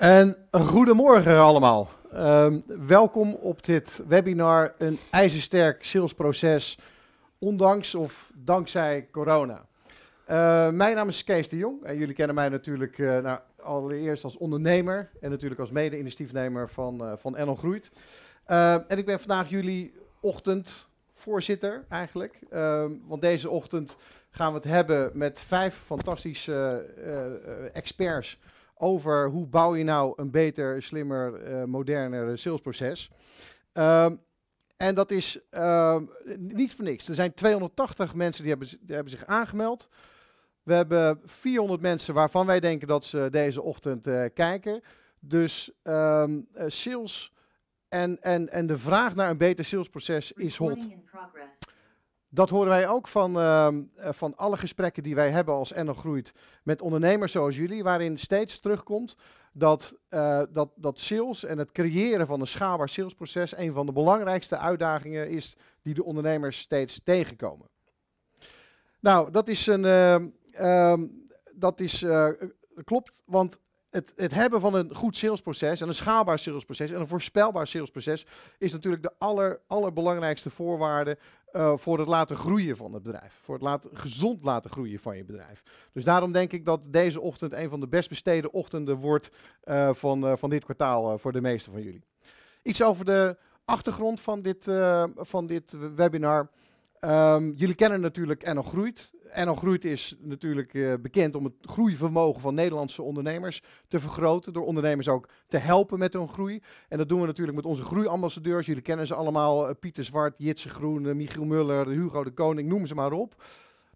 En goedemorgen allemaal. Ehm, welkom op dit webinar een ijzersterk salesproces, ondanks of dankzij corona. Eh, mijn naam is Kees de Jong en jullie kennen mij natuurlijk eh, nou, allereerst als ondernemer en natuurlijk als mede-initiatiefnemer van, uh, van Enel Groeit. Ehm, en ik ben vandaag jullie ochtendvoorzitter eigenlijk, ehm, want deze ochtend gaan we het hebben met vijf fantastische experts over hoe bouw je nou een beter, slimmer, eh, moderner salesproces. Ehm, en dat is ehm, niet voor niks. Er zijn 280 mensen die hebben, hebben, zich aangemeld. We hebben 400 mensen waarvan wij denken dat ze deze ochtend eh, kijken. Dus ehm, eh, sales en, en, en de vraag naar een beter salesproces is hot. Dat horen wij ook van, ehm, eh, van alle gesprekken die wij hebben als Enno Groeit met ondernemers zoals jullie, waarin steeds terugkomt dat, eh, dat, dat sales en het creëren van een schaalbaar salesproces een van de belangrijkste uitdagingen is die de ondernemers steeds tegenkomen. Nou, dat is een. Ehm, ehm, dat is, eh, klopt, want het, het, hebben van een goed salesproces en een schaalbaar salesproces en een voorspelbaar salesproces is natuurlijk de aller, allerbelangrijkste voorwaarde eh, voor het laten groeien van het bedrijf. Voor het laten, gezond laten groeien van je bedrijf. Dus daarom denk ik dat deze ochtend een van de best besteden ochtenden wordt eh, van, eh, van dit kwartaal voor de meesten van jullie. Iets over de achtergrond van dit, van dit webinar. Ehm, jullie kennen natuurlijk Enno Groeit. Enno Groeit is natuurlijk eh, bekend om het groeivermogen van Nederlandse ondernemers te vergroten. Door ondernemers ook te helpen met hun groei. En dat doen we natuurlijk met onze groeiambassadeurs. Jullie kennen ze allemaal. Eh, Pieter Zwart, Jitse Groen, eh, Michiel Muller, Hugo de Koning, noem ze maar op.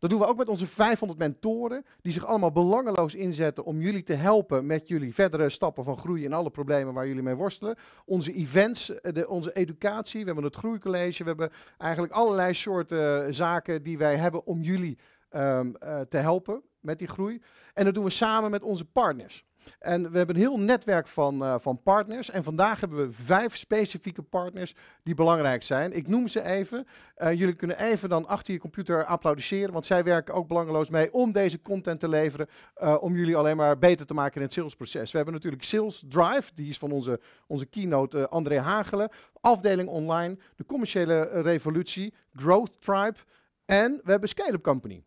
Dat doen we ook met onze 500 mentoren, die zich allemaal belangeloos inzetten om jullie te helpen met jullie verdere stappen van groei en alle problemen waar jullie mee worstelen. Onze events, eh, de, onze educatie, we hebben het groeicollege, we hebben eigenlijk allerlei soorten eh, zaken die wij hebben om jullie ehm, eh, te helpen met die groei. En dat doen we samen met onze partners. En we hebben een heel netwerk van, eh, van partners. En vandaag hebben we vijf specifieke partners die belangrijk zijn. Ik noem ze even. Eh, jullie kunnen even dan achter je computer applaudisseren, want zij werken ook belangeloos mee om deze content te leveren. Eh, om jullie alleen maar beter te maken in het salesproces. We hebben natuurlijk Sales Drive, die is van onze, onze keynote André Hagelen. Afdeling online, de commerciële revolutie, Growth Tribe. En we hebben scale Company.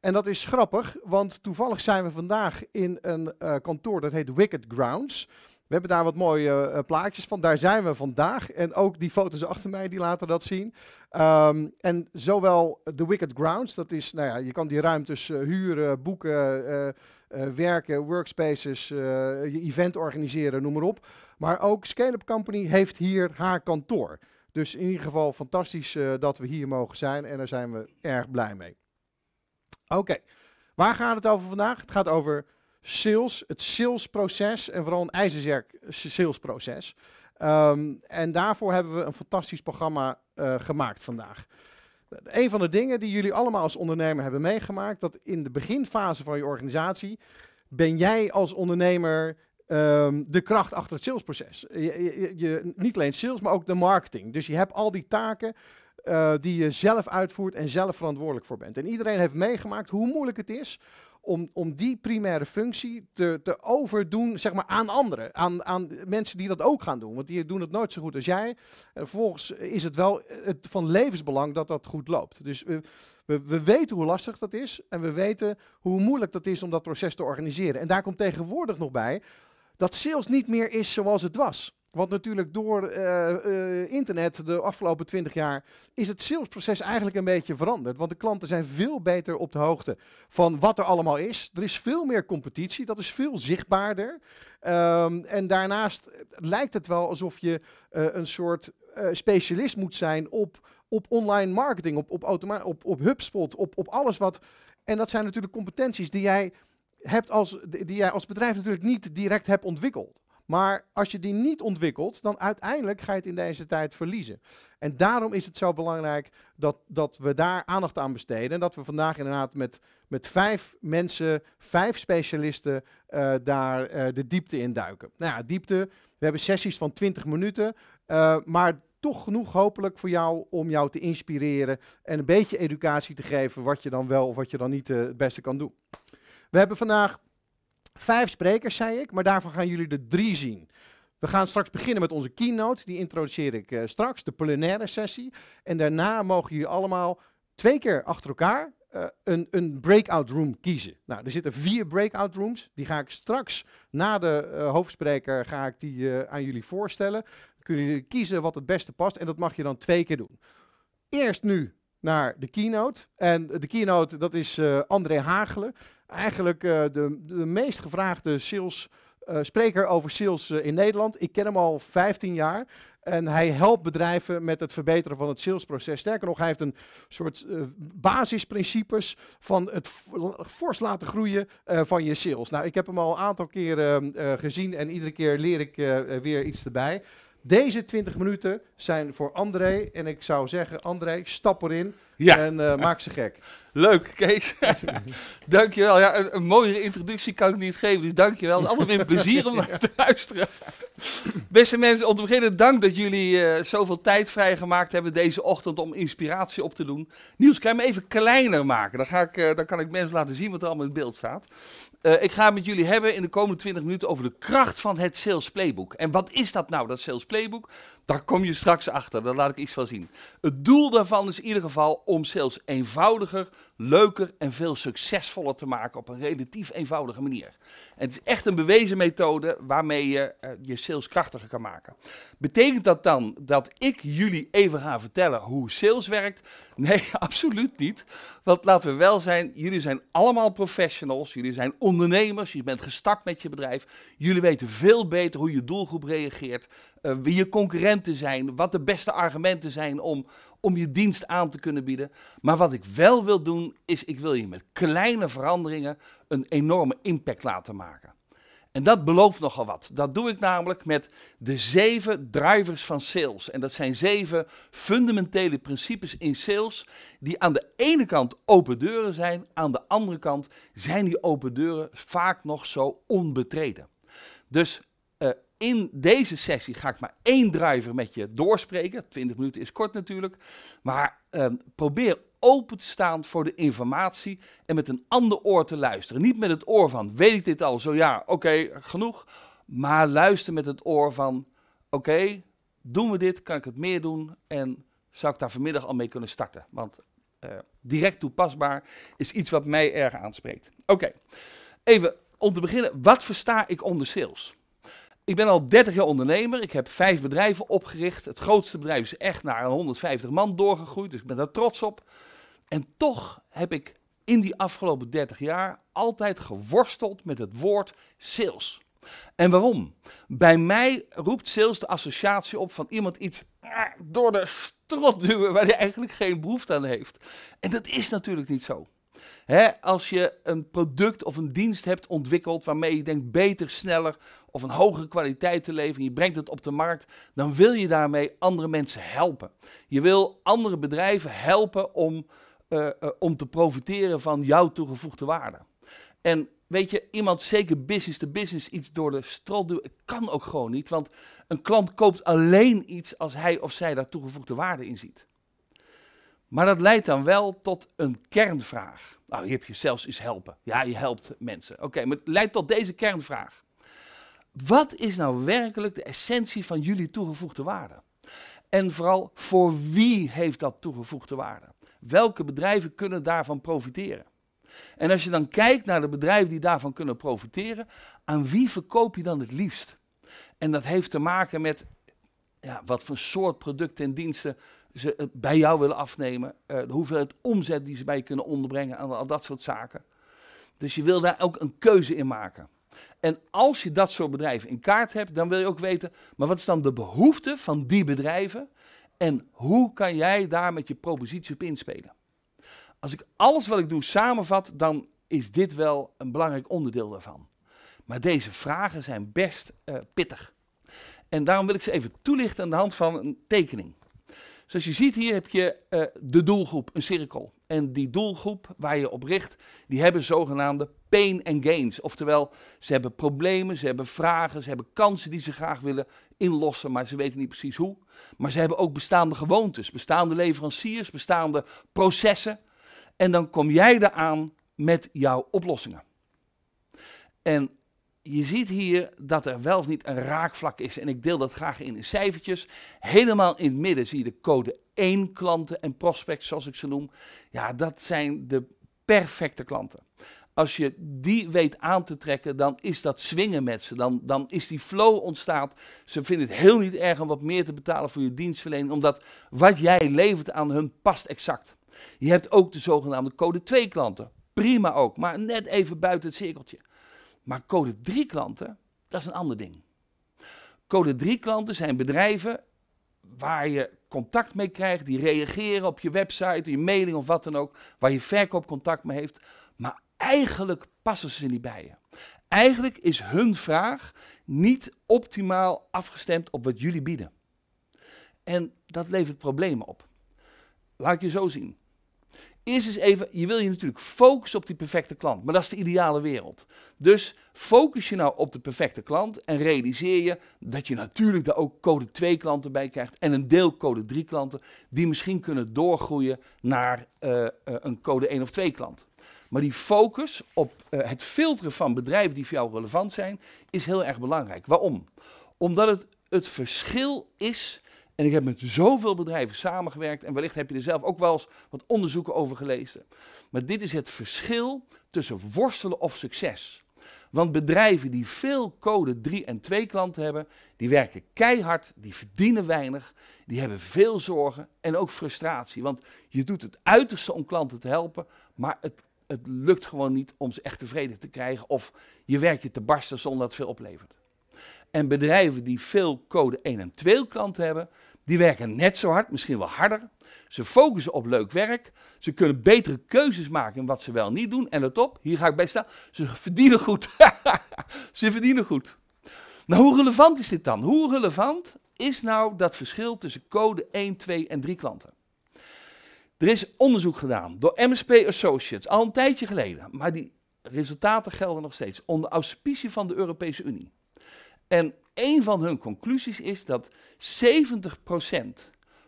En dat is grappig, want toevallig zijn we vandaag in een eh, kantoor dat heet Wicked Grounds. We hebben daar wat mooie eh, plaatjes van. Daar zijn we vandaag. En ook die foto's achter mij die laten dat zien. Ehm, en zowel de Wicked Grounds, dat is, nou ja, je kan die ruimtes eh, huren, boeken, werken, workspaces, je event organiseren, noem maar op. Maar ook Scaleup Company heeft hier haar kantoor. Dus in ieder geval fantastisch dat we hier mogen zijn en daar zijn we erg blij mee. Oké, waar gaat het over vandaag? Het gaat over sales, het salesproces en vooral een ijzersterk salesproces. Ehm, en daarvoor hebben we een fantastisch programma eh, gemaakt vandaag. Een van de dingen die jullie allemaal als ondernemer hebben meegemaakt, dat in de beginfase van je organisatie ben jij als ondernemer ehm, de kracht achter het salesproces. je, je, niet alleen sales, maar ook de marketing. Dus je hebt al die taken eh, die je zelf uitvoert en zelf verantwoordelijk voor bent. En iedereen heeft meegemaakt hoe moeilijk het is om, om die primaire functie te, te overdoen zeg maar, aan anderen. Aan, aan mensen die dat ook gaan doen. Want die doen het nooit zo goed als jij. En vervolgens is het wel eh, het, van levensbelang dat dat goed loopt. Dus we, we, we weten hoe lastig dat is. En we weten hoe moeilijk dat is om dat proces te organiseren. En daar komt tegenwoordig nog bij dat sales niet meer is zoals het was. Want natuurlijk door eh, eh, internet de afgelopen twintig jaar is het salesproces eigenlijk een beetje veranderd. Want de klanten zijn veel beter op de hoogte van wat er allemaal is. Er is veel meer competitie, dat is veel zichtbaarder. Ehm, en daarnaast eh, lijkt het wel alsof je een soort specialist moet zijn op, op online marketing, op, op, op, op HubSpot, op, op alles wat. En dat zijn natuurlijk competenties die jij, hebt als, die jij als bedrijf natuurlijk niet direct hebt ontwikkeld. Maar als je die niet ontwikkelt, dan uiteindelijk ga je het in deze tijd verliezen. En daarom is het zo belangrijk dat, dat we daar aandacht aan besteden. En dat we vandaag inderdaad met, met vijf mensen, vijf specialisten, eh, daar eh, de diepte in duiken. Nou ja, diepte. We hebben sessies van 20 minuten. Eh, maar toch genoeg hopelijk voor jou om jou te inspireren en een beetje educatie te geven wat je dan wel of wat je dan niet het beste kan doen. We hebben vandaag Vijf sprekers, zei ik, maar daarvan gaan jullie er drie zien. We gaan straks beginnen met onze keynote, die introduceer ik eh, straks, de plenaire sessie. En daarna mogen jullie allemaal twee keer achter elkaar eh, een, een, breakout room kiezen. Nou, er zitten vier breakout rooms, die ga ik straks na de eh, hoofdspreker ga ik die, aan jullie voorstellen. Dan kunnen jullie kiezen wat het beste past en dat mag je dan twee keer doen. Eerst nu naar de keynote. En de keynote, dat is André Hagelen eigenlijk eh, de, de meest gevraagde sales, eh, spreker over sales eh, in Nederland. Ik ken hem al 15 jaar. En hij helpt bedrijven met het verbeteren van het salesproces. Sterker nog, hij heeft een soort basisprincipes van het fors laten groeien van je sales. Nou, ik heb hem al een aantal keren gezien en iedere keer leer ik weer iets erbij. Deze 20 minuten zijn voor André. En ik zou zeggen, André, stap erin en eh, maak ze gek. Leuk, Kees. dankjewel. Ja, een, een, mooiere introductie kan ik niet geven, dus dankjewel. Het is altijd weer plezier om naar te luisteren. Beste mensen, om te beginnen dank dat jullie eh, zoveel tijd vrijgemaakt hebben deze ochtend om inspiratie op te doen. Niels, kan je me even kleiner maken? Dan, ga ik, eh, dan kan ik mensen laten zien wat er allemaal in het beeld staat. Eh, ik ga het met jullie hebben in de komende 20 minuten over de kracht van het Sales Playbook. En wat is dat nou, dat Sales Playbook? Daar kom je straks achter, daar laat ik iets van zien. Het doel daarvan is in ieder geval om sales eenvoudiger, leuker en veel succesvoller te maken op een relatief eenvoudige manier. het is echt een bewezen methode waarmee je eh, je sales krachtiger kan maken. Betekent dat dan dat ik jullie even ga vertellen hoe sales werkt? Nee, absoluut niet. Want laten we wel zijn, jullie zijn allemaal professionals, jullie zijn ondernemers, je bent gestart met je bedrijf. Jullie weten veel beter hoe je doelgroep reageert, uh, wie je concurrent zijn, wat de beste argumenten zijn om, om je dienst aan te kunnen bieden. Maar wat ik wel wil doen, is ik wil je met kleine veranderingen een enorme impact laten maken. En dat belooft nogal wat. Dat doe ik namelijk met de zeven drivers van sales. En dat zijn zeven fundamentele principes in sales, die aan de ene kant open deuren zijn, aan de andere kant zijn die open deuren vaak nog zo onbetreden. Dus in deze sessie ga ik maar één driver met je doorspreken. 20 minuten is kort natuurlijk. Maar ehm, probeer open te staan voor de informatie en met een ander oor te luisteren. Niet met het oor van, weet ik dit al? Zo ja, oké, genoeg. Maar luister met het oor van, oké, doen we dit? Kan ik het meer doen? En zou ik daar vanmiddag al mee kunnen starten? Want eh, direct toepasbaar is iets wat mij erg aanspreekt. Oké, even om te beginnen, wat versta ik onder sales? Ik ben al 30 jaar ondernemer. Ik heb vijf bedrijven opgericht. Het grootste bedrijf is echt naar 150 man doorgegroeid. Dus ik ben daar trots op. En toch heb ik in die afgelopen 30 jaar altijd geworsteld met het woord sales. En waarom? Bij mij roept sales de associatie op van iemand iets eh, door de strot duwen waar hij eigenlijk geen behoefte aan heeft. En dat is natuurlijk niet zo. Hè, als je een product of een dienst hebt ontwikkeld waarmee je denkt beter, sneller of een hogere kwaliteit te leveren, je brengt het op de markt, dan wil je daarmee andere mensen helpen. Je wil andere bedrijven helpen om, eh, eh, om te profiteren van jouw toegevoegde waarde. En weet je, iemand zeker business to business iets door de strot duwen, kan ook gewoon niet. Want een klant koopt alleen iets als hij of zij daar toegevoegde waarde in ziet. Maar dat leidt dan wel tot een kernvraag. Nou, je hebt je zelfs iets helpen. Ja, je helpt mensen. Oké, maar het leidt tot deze kernvraag. Wat is nou werkelijk de essentie van jullie toegevoegde waarde? En vooral voor wie heeft dat toegevoegde waarde? Welke bedrijven kunnen daarvan profiteren? En als je dan kijkt naar de bedrijven die daarvan kunnen profiteren, aan wie verkoop je dan het liefst? En dat heeft te maken met ja, wat voor soort producten en diensten ze bij jou willen afnemen. Eh, de hoeveelheid omzet die ze bij je kunnen onderbrengen. En al dat soort zaken. Dus je wil daar ook een keuze in maken. En als je dat soort bedrijven in kaart hebt, dan wil je ook weten, maar wat is dan de behoefte van die bedrijven? En hoe kan jij daar met je propositie op inspelen? Als ik alles wat ik doe samenvat, dan is dit wel een belangrijk onderdeel daarvan. Maar deze vragen zijn best eh, pittig. En daarom wil ik ze even toelichten aan de hand van een tekening. Zoals je ziet hier heb je eh, de doelgroep, een cirkel. En die doelgroep waar je op richt, die hebben zogenaamde pain and gains. Oftewel, ze hebben problemen, ze hebben vragen, ze hebben kansen die ze graag willen inlossen, maar ze weten niet precies hoe. Maar ze hebben ook bestaande gewoontes, bestaande leveranciers, bestaande processen. En dan kom jij eraan met jouw oplossingen. En je ziet hier dat er wel of niet een raakvlak is. En ik deel dat graag in, in cijfertjes. Helemaal in het midden zie je de code 1 klanten en prospects, zoals ik ze noem. Ja, dat zijn de perfecte klanten. Als je die weet aan te trekken, dan is dat swingen met ze. Dan, dan is die flow ontstaat. Ze vinden het heel niet erg om wat meer te betalen voor je dienstverlening, omdat wat jij levert aan hun past exact. Je hebt ook de zogenaamde code 2 klanten. Prima ook, maar net even buiten het cirkeltje. Maar code 3 klanten, dat is een ander ding. Code 3 klanten zijn bedrijven waar je contact mee krijgt, die reageren op je website, je mailing of wat dan ook, waar je verkoopcontact mee heeft, maar eigenlijk passen ze niet bij je. Eigenlijk is hun vraag niet optimaal afgestemd op wat jullie bieden. En dat levert problemen op. Laat ik je zo zien. Eerst eens even, je wil je natuurlijk focussen op die perfecte klant, maar dat is de ideale wereld. Dus focus je nou op de perfecte klant en realiseer je dat je natuurlijk daar ook code 2 klanten bij krijgt en een deel code 3 klanten die misschien kunnen doorgroeien naar eh, eh, een code 1 of 2 klant. Maar die focus op eh, het filteren van bedrijven die voor jou relevant zijn, is heel erg belangrijk. Waarom? Omdat het het verschil is en ik heb met zoveel bedrijven samengewerkt en wellicht heb je er zelf ook wel eens wat onderzoeken over gelezen. Maar dit is het verschil tussen worstelen of succes. Want bedrijven die veel code 3 en 2 klanten hebben, die werken keihard, die verdienen weinig, die hebben veel zorgen en ook frustratie. Want je doet het uiterste om klanten te helpen, maar het, het lukt gewoon niet om ze echt tevreden te krijgen of je werkt je te barsten zonder dat het veel oplevert. En bedrijven die veel code 1 en 2 klanten hebben, die werken net zo hard, misschien wel harder. Ze focussen op leuk werk. Ze kunnen betere keuzes maken in wat ze wel niet doen. En let op, hier ga ik bij staan. Ze verdienen goed. ze verdienen goed. Nou, hoe relevant is dit dan? Hoe relevant is nou dat verschil tussen code 1, 2 en 3 klanten? Er is onderzoek gedaan door MSP Associates al een tijdje geleden, maar die resultaten gelden nog steeds onder auspicie van de Europese Unie. En een van hun conclusies is dat 70%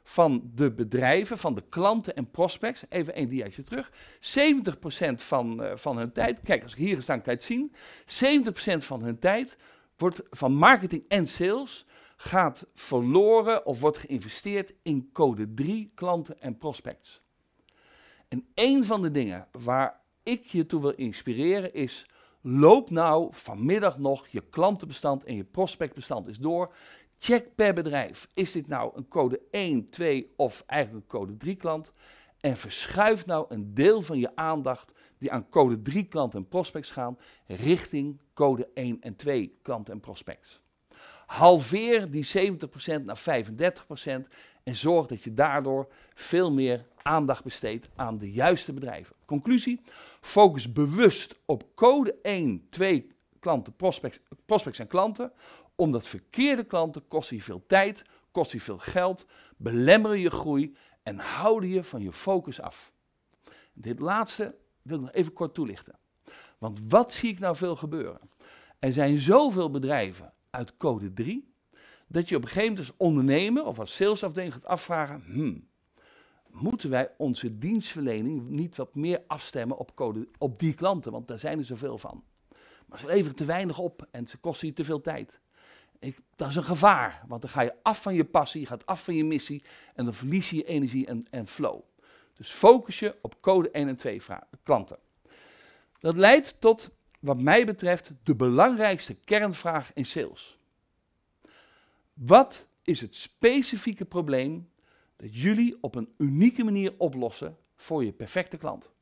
van de bedrijven, van de klanten en prospects, even een diaatje terug, 70% van, eh, van hun tijd, kijk als ik hier sta, kan je het zien, 70% van hun tijd wordt van marketing en sales gaat verloren of wordt geïnvesteerd in code 3 klanten en prospects. En een van de dingen waar ik je toe wil inspireren is Loop nou vanmiddag nog je klantenbestand en je prospectbestand eens door. Check per bedrijf, is dit nou een code 1, 2 of eigenlijk een code 3 klant? En verschuif nou een deel van je aandacht die aan code 3 klanten en prospects gaan, richting code 1 en 2 klanten en prospects. Halveer die 70% naar 35% en zorg dat je daardoor veel meer aandacht besteedt aan de juiste bedrijven. Conclusie: focus bewust op code 1, 2 klanten, prospects, prospects en klanten. Omdat verkeerde klanten kosten je veel tijd, kosten je veel geld, belemmeren je groei en houden je van je focus af. Dit laatste wil ik nog even kort toelichten. Want wat zie ik nou veel gebeuren? Er zijn zoveel bedrijven uit code 3 dat je op een gegeven moment als ondernemer of als salesafdeling gaat afvragen, hmm, moeten wij onze dienstverlening niet wat meer afstemmen op, code, op die klanten, want daar zijn er zoveel van. Maar ze leveren te weinig op en ze kosten je te veel tijd. Ik, dat is een gevaar, want dan ga je af van je passie, je gaat af van je missie en dan verlies je je energie en, en flow. Dus focus je op code 1 en 2 klanten. Dat leidt tot, wat mij betreft, de belangrijkste kernvraag in sales. Wat is het specifieke probleem dat jullie op een unieke manier oplossen voor je perfecte klant?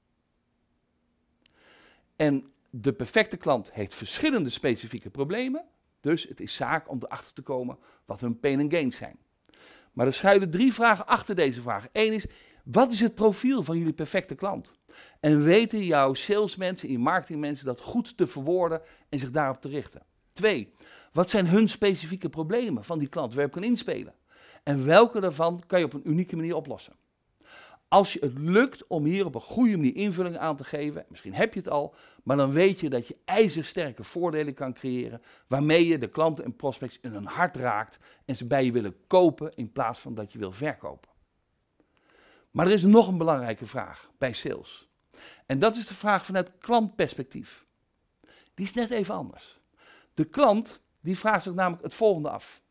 En de perfecte klant heeft verschillende specifieke problemen, dus het is zaak om erachter te komen wat hun pain and gains zijn. Maar er schuilen drie vragen achter deze vraag. Eén is, wat is het profiel van jullie perfecte klant? En weten jouw salesmensen en je marketingmensen dat goed te verwoorden en zich daarop te richten? Twee, wat zijn hun specifieke problemen van die klant Waar op kan inspelen? En welke daarvan kan je op een unieke manier oplossen? Als je het lukt om hier op een goede manier invulling aan te geven, misschien heb je het al, maar dan weet je dat je ijzersterke voordelen kan creëren waarmee je de klanten en prospects in hun hart raakt en ze bij je willen kopen in plaats van dat je wil verkopen. Maar er is nog een belangrijke vraag bij sales. En dat is de vraag vanuit klantperspectief. Die is net even anders. De klant die vraagt zich namelijk het volgende af.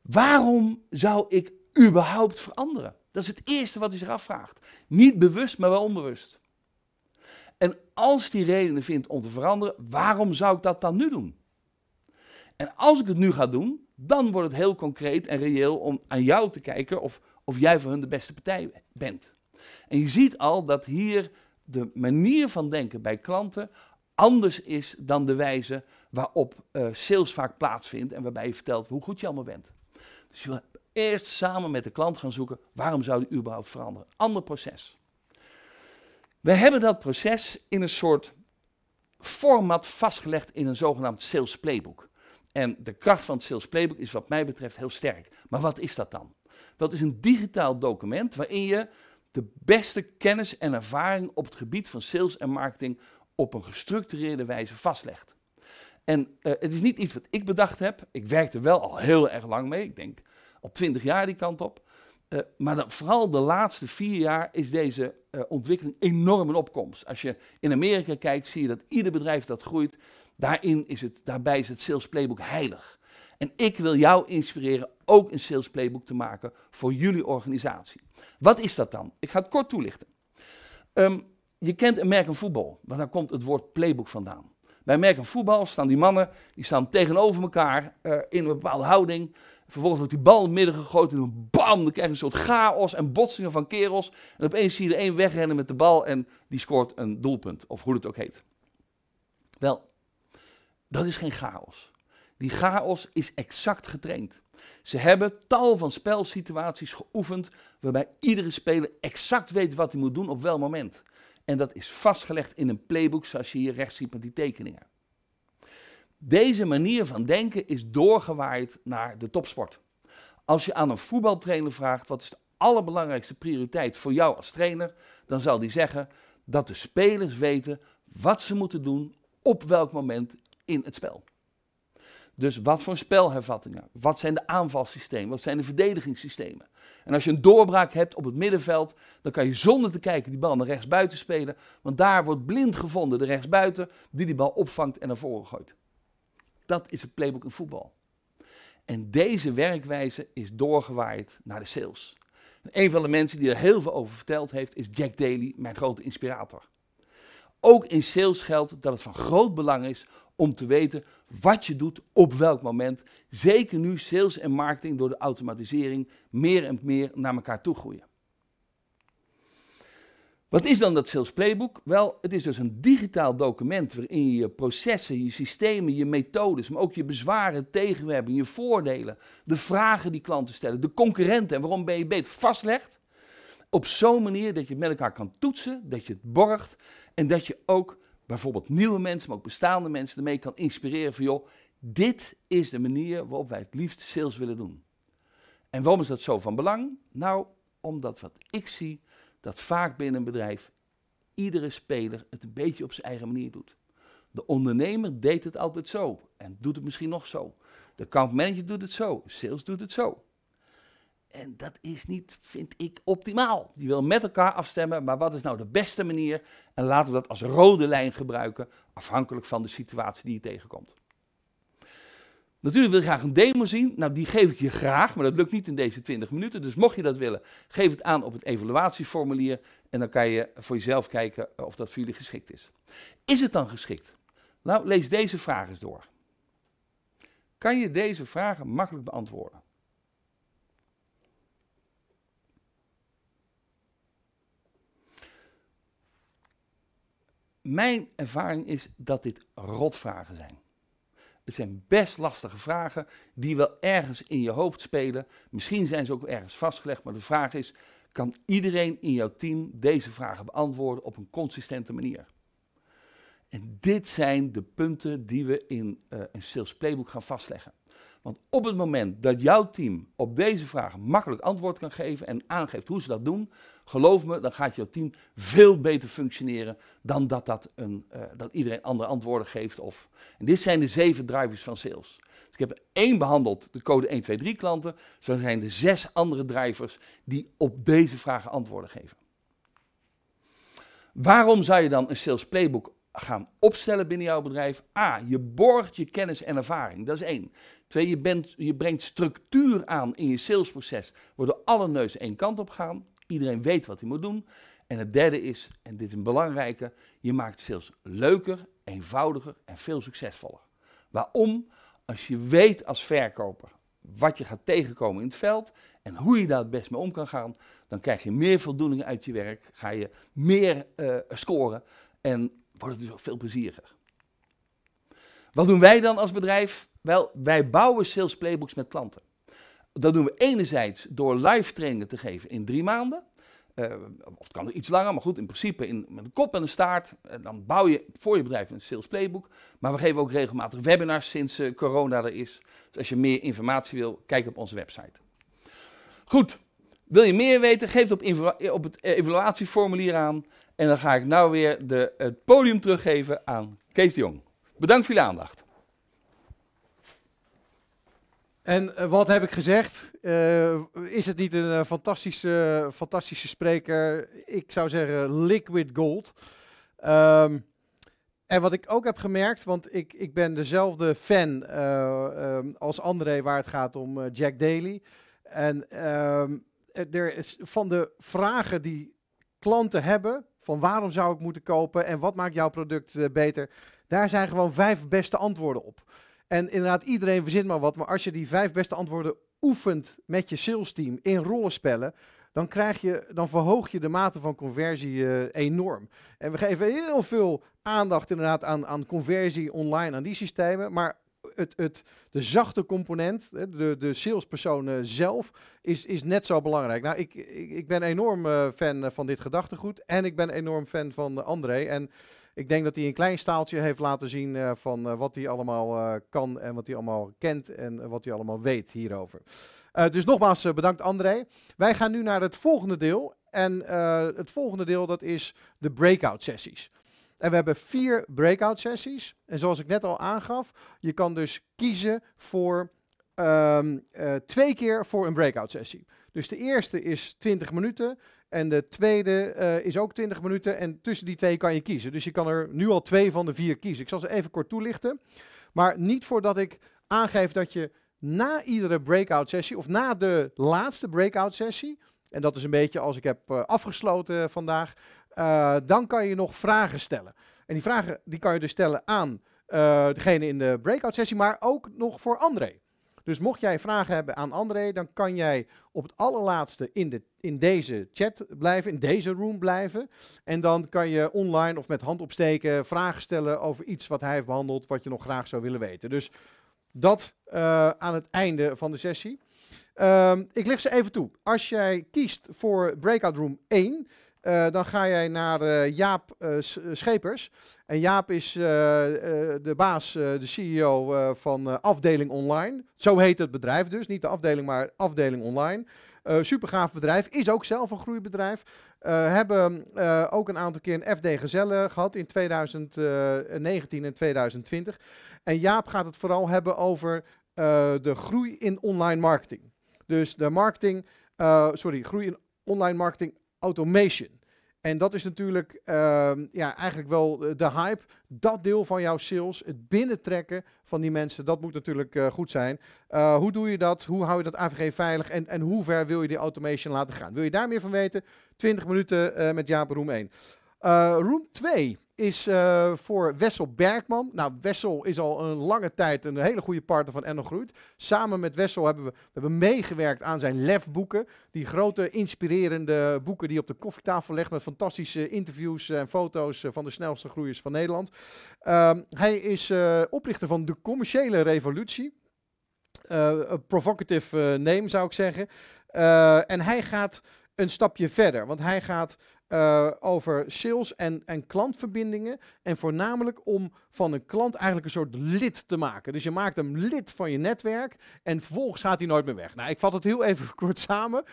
Waarom zou ik überhaupt veranderen? Dat is het eerste wat hij zich afvraagt. Niet bewust, maar wel onbewust. En als die redenen vindt om te veranderen, waarom zou ik dat dan nu doen? En als ik het nu ga doen, dan wordt het heel concreet en reëel om aan jou te kijken of, of jij voor hun de beste partij bent. En je ziet al dat hier de manier van denken bij klanten anders is dan de wijze waarop eh, sales vaak plaatsvindt en waarbij je vertelt hoe goed je allemaal bent. Dus je wil eerst samen met de klant gaan zoeken waarom zou die überhaupt veranderen. Ander proces. We hebben dat proces in een soort format vastgelegd in een zogenaamd sales playbook. En de kracht van het sales playbook is wat mij betreft heel sterk. Maar wat is dat dan? Dat is een digitaal document waarin je de beste kennis en ervaring op het gebied van sales en marketing op een gestructureerde wijze vastlegt. En eh, het is niet iets wat ik bedacht heb. Ik werk er wel al heel erg lang mee. Ik denk al twintig jaar die kant op. Eh, maar vooral de laatste vier jaar is deze eh, ontwikkeling enorm in opkomst. Als je in Amerika kijkt, zie je dat ieder bedrijf dat groeit. Daarin is het, daarbij is het Sales Playbook heilig. En ik wil jou inspireren ook een Sales Playbook te maken voor jullie organisatie. Wat is dat dan? Ik ga het kort toelichten. Ehm, je kent een American voetbal, want daar komt het woord playbook vandaan. Bij American voetbal staan die mannen die staan tegenover elkaar eh, in een bepaalde houding. Vervolgens wordt die bal midden gegooid en bam, dan krijg je een soort chaos en botsingen van kerels. En opeens zie je er een wegrennen met de bal en die scoort een doelpunt, of hoe het ook heet. Wel, dat is geen chaos. Die chaos is exact getraind. Ze hebben tal van spelsituaties geoefend waarbij iedere speler exact weet wat hij moet doen op welk moment. En dat is vastgelegd in een playbook, zoals je hier rechts ziet met die tekeningen. Deze manier van denken is doorgewaaid naar de topsport. Als je aan een voetbaltrainer vraagt wat is de allerbelangrijkste prioriteit voor jou als trainer, dan zal die zeggen dat de spelers weten wat ze moeten doen op welk moment in het spel. Dus wat voor spelhervattingen? Wat zijn de aanvalssystemen? Wat zijn de verdedigingssystemen? En als je een doorbraak hebt op het middenveld, dan kan je zonder te kijken die bal naar rechtsbuiten spelen. Want daar wordt blind gevonden de rechtsbuiten die die bal opvangt en naar voren gooit. Dat is het playbook in voetbal. En deze werkwijze is doorgewaaid naar de sales. En een van de mensen die er heel veel over verteld heeft, is Jack Daly, mijn grote inspirator. Ook in sales geldt dat het van groot belang is om te weten wat je doet op welk moment. Zeker nu sales en marketing door de automatisering meer en meer naar elkaar toe groeien. Wat is dan dat sales playbook? Wel, het is dus een digitaal document waarin je je processen, je systemen, je methodes, maar ook je bezwaren, tegenwerpen, je voordelen, de vragen die klanten stellen, de concurrenten en waarom ben je beter vastlegt. Op zo'n manier dat je het met elkaar kan toetsen, dat je het borgt en dat je ook bijvoorbeeld nieuwe mensen, maar ook bestaande mensen ermee kan inspireren van joh, dit is de manier waarop wij het liefst sales willen doen. En waarom is dat zo van belang? Nou, omdat wat ik zie, dat vaak binnen een bedrijf iedere speler het een beetje op zijn eigen manier doet. De ondernemer deed het altijd zo en doet het misschien nog zo. De accountmanager doet het zo, sales doet het zo. En dat is niet, vind ik, optimaal. Die wil met elkaar afstemmen, maar wat is nou de beste manier? En laten we dat als rode lijn gebruiken, afhankelijk van de situatie die je tegenkomt. Natuurlijk wil je graag een demo zien. Nou, die geef ik je graag, maar dat lukt niet in deze 20 minuten. Dus mocht je dat willen, geef het aan op het evaluatieformulier. En dan kan je voor jezelf kijken eh, of dat voor jullie geschikt is. Is het dan geschikt? Nou, lees deze vraag eens door. Kan je deze vragen makkelijk beantwoorden? mijn ervaring is dat dit rotvragen zijn. Het zijn best lastige vragen die wel ergens in je hoofd spelen. Misschien zijn ze ook ergens vastgelegd, maar de vraag is: kan iedereen in jouw team deze vragen beantwoorden op een consistente manier? En dit zijn de punten die we in een eh, sales playbook gaan vastleggen. Want op het moment dat jouw team op deze vraag makkelijk antwoord kan geven en aangeeft hoe ze dat doen, geloof me, dan gaat jouw team veel beter functioneren dan dat, dat, een, eh, dat iedereen andere antwoorden geeft. Of. En dit zijn de zeven drivers van sales. Dus ik heb één behandeld, de code 1, 2, 3 klanten. Zo zijn er zes andere drivers die op deze vragen antwoorden geven. Waarom zou je dan een sales playbook gaan opstellen binnen jouw bedrijf. A, je borgt je kennis en ervaring. Dat is één. Twee, je, bent, je brengt structuur aan in je salesproces, waardoor alle neuzen één kant op gaan. Iedereen weet wat hij moet doen. En het derde is, en dit is een belangrijke, je maakt sales leuker, eenvoudiger en veel succesvoller. Waarom? Als je weet als verkoper wat je gaat tegenkomen in het veld en hoe je daar het best mee om kan gaan, dan krijg je meer voldoening uit je werk, ga je meer eh, scoren en wordt het dus ook veel plezieriger. Wat doen wij dan als bedrijf? Wel, wij bouwen sales playbooks met klanten. Dat doen we enerzijds door live trainingen te geven in drie maanden. Eh, of het kan er iets langer, maar goed, in principe in, met een kop en een staart. En eh, dan bouw je voor je bedrijf een sales playbook. Maar we geven ook regelmatig webinars sinds eh, corona er is. Dus als je meer informatie wil, kijk op onze website. Goed, wil je meer weten? Geef het op, eh, op het eh, evaluatieformulier aan. En dan ga ik nou weer de, het podium teruggeven aan Kees de Jong. Bedankt voor jullie aandacht. En eh, wat heb ik gezegd? is het niet een fantastische, fantastische spreker? Ik zou zeggen liquid gold. Ehm, en wat ik ook heb gemerkt, want ik, ik ben dezelfde fan ehm, als André waar het gaat om Jack Daly. En ehm, eh, er is van de vragen die klanten hebben, van waarom zou ik moeten kopen en wat maakt jouw product eh, beter, daar zijn gewoon vijf beste antwoorden op. En inderdaad, iedereen verzint maar wat, maar als je die vijf beste antwoorden oefent met je sales team in rollenspellen, dan, krijg je, dan verhoog je de mate van conversie eh, enorm. En we geven heel veel aandacht inderdaad aan, aan conversie online, aan die systemen, maar het, het, de zachte component, de, de salespersoon eh, zelf, is, is net zo belangrijk. Nou, ik, ik, ik ben enorm eh, fan eh, van dit gedachtegoed en ik ben enorm fan van André. En ik denk dat hij een klein staaltje heeft laten zien van wat hij allemaal kan en wat hij allemaal kent en wat hij allemaal weet hierover. dus nogmaals bedankt André. Wij gaan nu naar het volgende deel. En het volgende deel dat is de breakout sessies. En we hebben vier breakout sessies. En zoals ik net al aangaf, je kan dus kiezen voor ehm, eh, twee keer voor een breakout sessie. Dus de eerste is 20 minuten en de tweede eh, is ook 20 minuten. En tussen die twee kan je kiezen. Dus je kan er nu al twee van de vier kiezen. Ik zal ze even kort toelichten. Maar niet voordat ik aangeef dat je na iedere breakout sessie of na de laatste breakout sessie. En dat is een beetje als ik heb eh, afgesloten vandaag. Eh, dan kan je nog vragen stellen. En die vragen die kan je dus stellen aan eh, degene in de breakout sessie, maar ook nog voor André. Dus mocht jij vragen hebben aan André, dan kan jij op het allerlaatste in, de, in deze chat blijven, in deze room blijven. En dan kan je online of met hand opsteken vragen stellen over iets wat hij heeft behandeld, wat je nog graag zou willen weten. Dus dat eh, aan het einde van de sessie. Ehm, ik leg ze even toe. Als jij kiest voor Breakout Room 1, eh, dan ga jij naar eh, Jaap eh, Schepers. En Jaap is de baas, de CEO van Afdeling Online. Zo heet het bedrijf dus. Niet de afdeling, maar Afdeling Online. super gaaf bedrijf. Is ook zelf een groeibedrijf. hebben ook een aantal keer een FD Gezellen gehad in 2019 en 2020. En Jaap gaat het vooral hebben over de groei in online marketing. Dus de marketing, sorry, groei in online marketing automation. En dat is natuurlijk ehm, ja, eigenlijk wel de hype. Dat deel van jouw sales, het binnentrekken van die mensen, dat moet natuurlijk eh, goed zijn. Eh, hoe doe je dat? Hoe hou je dat AVG veilig? En, en hoe ver wil je die automation laten gaan? Wil je daar meer van weten? 20 minuten eh, met Jaap Roem 1. Eh, room 2 is eh, voor Wessel Bergman. Nou, Wessel is al een lange tijd een hele goede partner van Enno Groeit. Samen met Wessel hebben we, we hebben meegewerkt aan zijn lefboeken. Die grote, inspirerende boeken die op de koffietafel legt... met fantastische interviews en foto's eh, van de snelste groeiers van Nederland. Ehm, hij is oprichter van de commerciële revolutie. Uh, provocative name, zou ik zeggen. en hij gaat een stapje verder. Want hij gaat eh, over sales en, en klantverbindingen. En voornamelijk om van een klant eigenlijk een soort lid te maken. Dus je maakt hem lid van je netwerk en vervolgens gaat hij nooit meer weg. Nou, ik vat het heel even kort samen.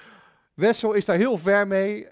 Wessel is daar heel ver mee.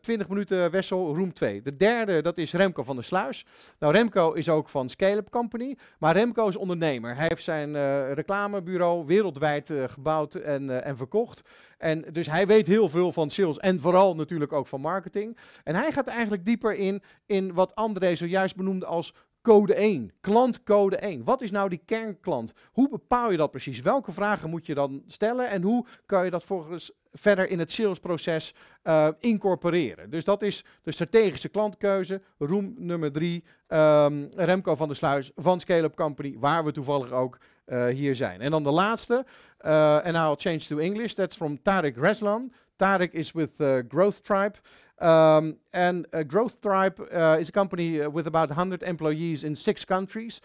20 eh, minuten Wessel, room 2. De derde, dat is Remco van der Sluis. Nou, Remco is ook van scale Company. Maar Remco is ondernemer. Hij heeft zijn eh, reclamebureau wereldwijd eh, gebouwd en, en verkocht. En dus hij weet heel veel van sales en vooral natuurlijk ook van marketing. En hij gaat eigenlijk dieper in, in wat André zojuist benoemde als code 1, klantcode 1. Wat is nou die kernklant? Hoe bepaal je dat precies? Welke vragen moet je dan stellen en hoe kan je dat volgens verder in het salesproces eh, incorporeren? Dus dat is de strategische klantkeuze, room nummer 3, ehm, Remco van der Sluis van Scale-up Company, waar we toevallig ook eh, hier zijn. En dan de laatste, eh, en and I'll change to English, that's from Tarek Reslan. Tarek is with uh, Growth Tribe. Um, and uh, Growth Tribe uh, is a company with about 100 employees in six countries.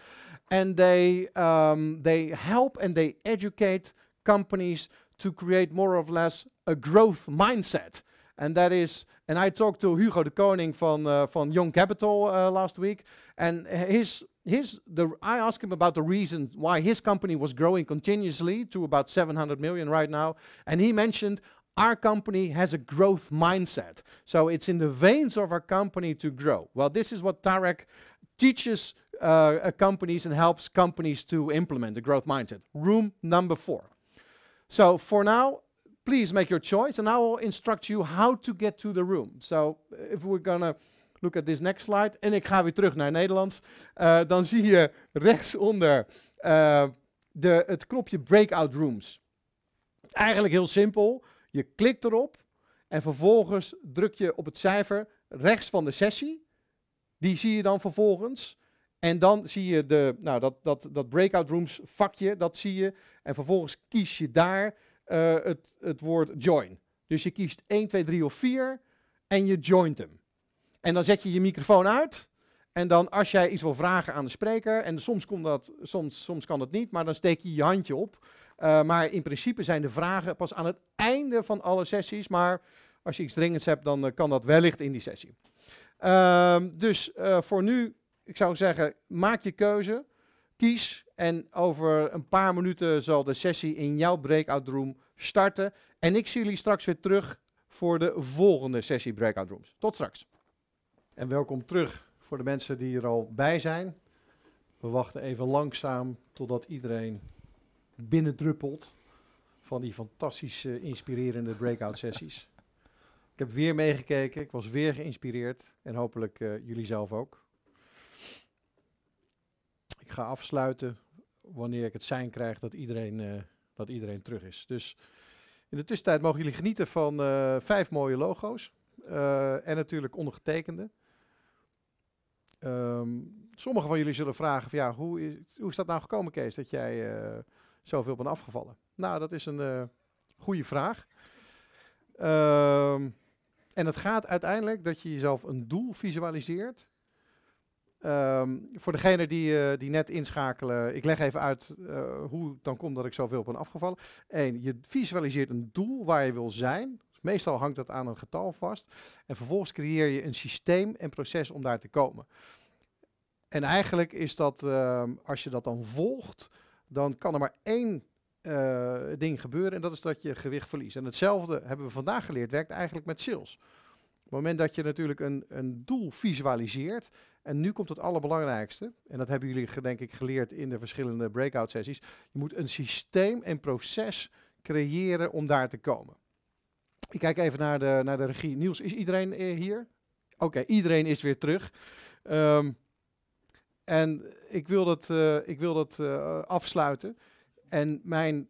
And they, um, they help and they educate companies to create more or less a growth mindset. And that is, and I talked to Hugo de Koning from uh, from Young Capital uh, last week, and his his the I asked him about the reason why his company was growing continuously to about 700 million right now, and he mentioned our company has a growth mindset. So it's in the veins of our company to grow. Well, this is what Tarek teaches uh, uh, companies and helps companies to implement the growth mindset. Room number four. So for now, please make your choice and I will instruct you how to get to the room. So uh, if we're gonna look at this next slide. and ik ga weer terug naar Nederlands. Uh, dan zie je rechtsonder uh, de, het knopje breakout rooms. Eigenlijk heel simpel. Je klikt erop en vervolgens druk je op het cijfer rechts van de sessie. Die zie je dan vervolgens. En dan zie je de, nou, dat, dat, dat breakout rooms vakje, dat zie je. En vervolgens kies je daar eh, het, het woord join. Dus je kiest 1, 2, 3 of 4 en je joint hem. En dan zet je je microfoon uit. En dan als jij iets wil vragen aan de spreker, en soms, komt dat, soms, soms kan dat niet, maar dan steek je je handje op. Eh, maar in principe zijn de vragen pas aan het einde van alle sessies. Maar als je iets dringends hebt, dan eh, kan dat wellicht in die sessie. Ehm, dus eh, voor nu, ik zou zeggen, maak je keuze, kies. En over een paar minuten zal de sessie in jouw breakout room starten. En ik zie jullie straks weer terug voor de volgende sessie breakout rooms. Tot straks. En welkom terug voor de mensen die er al bij zijn. We wachten even langzaam totdat iedereen binnendruppelt van die fantastische, inspirerende breakout sessies. Ik heb weer meegekeken, ik was weer geïnspireerd en hopelijk eh, jullie zelf ook. Ik ga afsluiten wanneer ik het zijn krijg dat iedereen, eh, dat iedereen terug is. Dus in de tussentijd mogen jullie genieten van eh, vijf mooie logo's en natuurlijk ondergetekende. Um, sommigen van jullie zullen vragen: van, ja, hoe, is, hoe is dat nou gekomen, Kees, dat jij zoveel ben afgevallen? Nou, dat is een uh, goede vraag. Ehm, en het gaat uiteindelijk dat je jezelf een doel visualiseert. Ehm, voor degene die, eh, die net inschakelen, ik leg even uit uh, hoe dan komt dat ik zoveel ben afgevallen. Eén, je visualiseert een doel waar je wil zijn. Meestal hangt dat aan een getal vast. En vervolgens creëer je een systeem en proces om daar te komen. En eigenlijk is dat, ehm, als je dat dan volgt, dan kan er maar één eh, ding gebeuren en dat is dat je gewicht verliest. En hetzelfde hebben we vandaag geleerd, werkt eigenlijk met sales. Op het moment dat je natuurlijk een, een doel visualiseert, en nu komt het allerbelangrijkste, en dat hebben jullie denk ik geleerd in de verschillende breakout sessies, je moet een systeem en proces creëren om daar te komen. Ik kijk even naar de, naar de regie. Niels, is iedereen eh, hier? Oké, iedereen is weer terug. Um, en ik wil dat, eh, ik wil dat eh, afsluiten. En mijn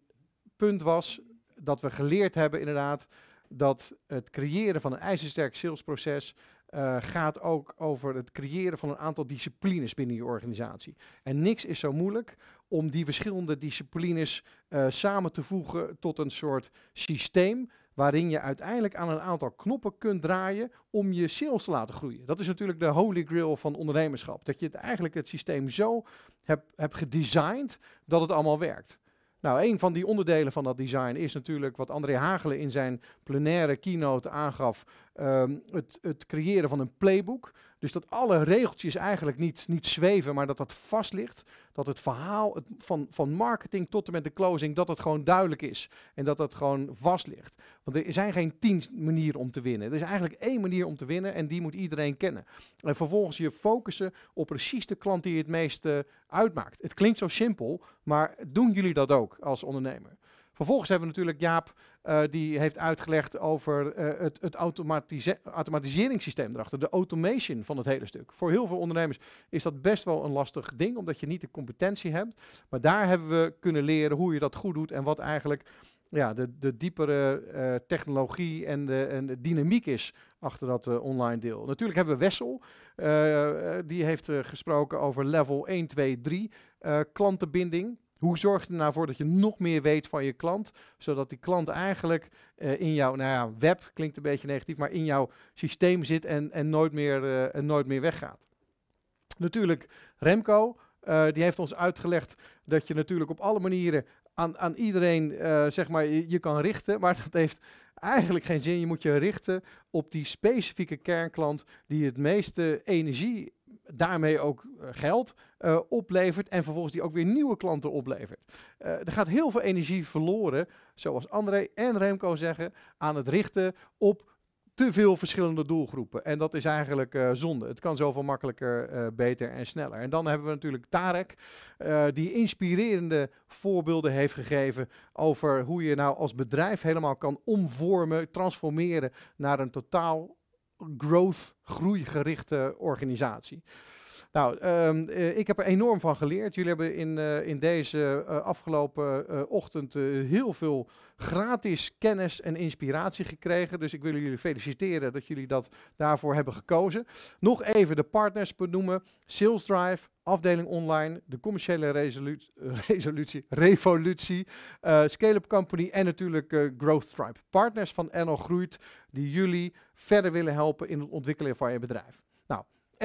punt was dat we geleerd hebben inderdaad dat het creëren van een ijzersterk salesproces eh, gaat ook over het creëren van een aantal disciplines binnen je organisatie. En niks is zo moeilijk om die verschillende disciplines samen te voegen tot een soort systeem waarin je uiteindelijk aan een aantal knoppen kunt draaien om je sales te laten groeien. Dat is natuurlijk de holy grail van ondernemerschap. Dat je het eigenlijk het systeem zo hebt heb gedesigned dat het allemaal werkt. Nou, een van die onderdelen van dat design is natuurlijk wat André Hagelen in zijn plenaire keynote aangaf. Ehm, het, het, creëren van een playbook. Dus dat alle regeltjes eigenlijk niet, niet zweven, maar dat dat vast ligt. Dat het verhaal het, van, van marketing tot en met de closing, dat het gewoon duidelijk is. En dat dat gewoon vast ligt. Want er zijn geen tien manieren om te winnen. Er is eigenlijk één manier om te winnen en die moet iedereen kennen. En vervolgens je focussen op precies de klant die het meeste uitmaakt. Het klinkt zo simpel, maar doen jullie dat ook als ondernemer? Vervolgens hebben we natuurlijk Jaap, eh, die heeft uitgelegd over eh, het, het automatise automatiseringssysteem erachter, de automation van het hele stuk. Voor heel veel ondernemers is dat best wel een lastig ding, omdat je niet de competentie hebt. Maar daar hebben we kunnen leren hoe je dat goed doet en wat eigenlijk ja, de, de diepere eh, technologie en de, en dynamiek is achter dat online deel. Natuurlijk hebben we Wessel, die heeft gesproken over level 1, 2, 3 klantenbinding. Hoe zorg je er nou voor dat je nog meer weet van je klant, zodat die klant eigenlijk eh, in jouw, nou ja, web klinkt een beetje negatief, maar in jouw systeem zit en, en, nooit, meer, eh, en nooit meer weggaat. Natuurlijk, Remco, eh, die heeft ons uitgelegd dat je natuurlijk op alle manieren aan, aan iedereen, zeg maar, je, je kan richten, maar dat heeft eigenlijk geen zin. Je moet je richten op die specifieke kernklant die het meeste energie daarmee ook eh, geld eh, oplevert en vervolgens die ook weer nieuwe klanten oplevert. Eh, er gaat heel veel energie verloren, zoals André en Remco zeggen, aan het richten op te veel verschillende doelgroepen. En dat is eigenlijk zonde. Het kan zoveel makkelijker, beter en sneller. En dan hebben we natuurlijk Tarek, die inspirerende voorbeelden heeft gegeven over hoe je nou als bedrijf helemaal kan omvormen, transformeren naar een totaal growth, groeigerichte organisatie. Nou, ehm, eh, ik heb er enorm van geleerd. Jullie hebben in, eh, in deze eh, afgelopen ochtend heel veel gratis kennis en inspiratie gekregen. Dus ik wil jullie feliciteren dat jullie dat daarvoor hebben gekozen. Nog even de partners benoemen. Sales afdeling online, de commerciële resolutie, revolutie, uh, Scale-up Company en natuurlijk uh, Growth Tribe. Partners van Nl Groeit die jullie verder willen helpen in het ontwikkelen van je bedrijf.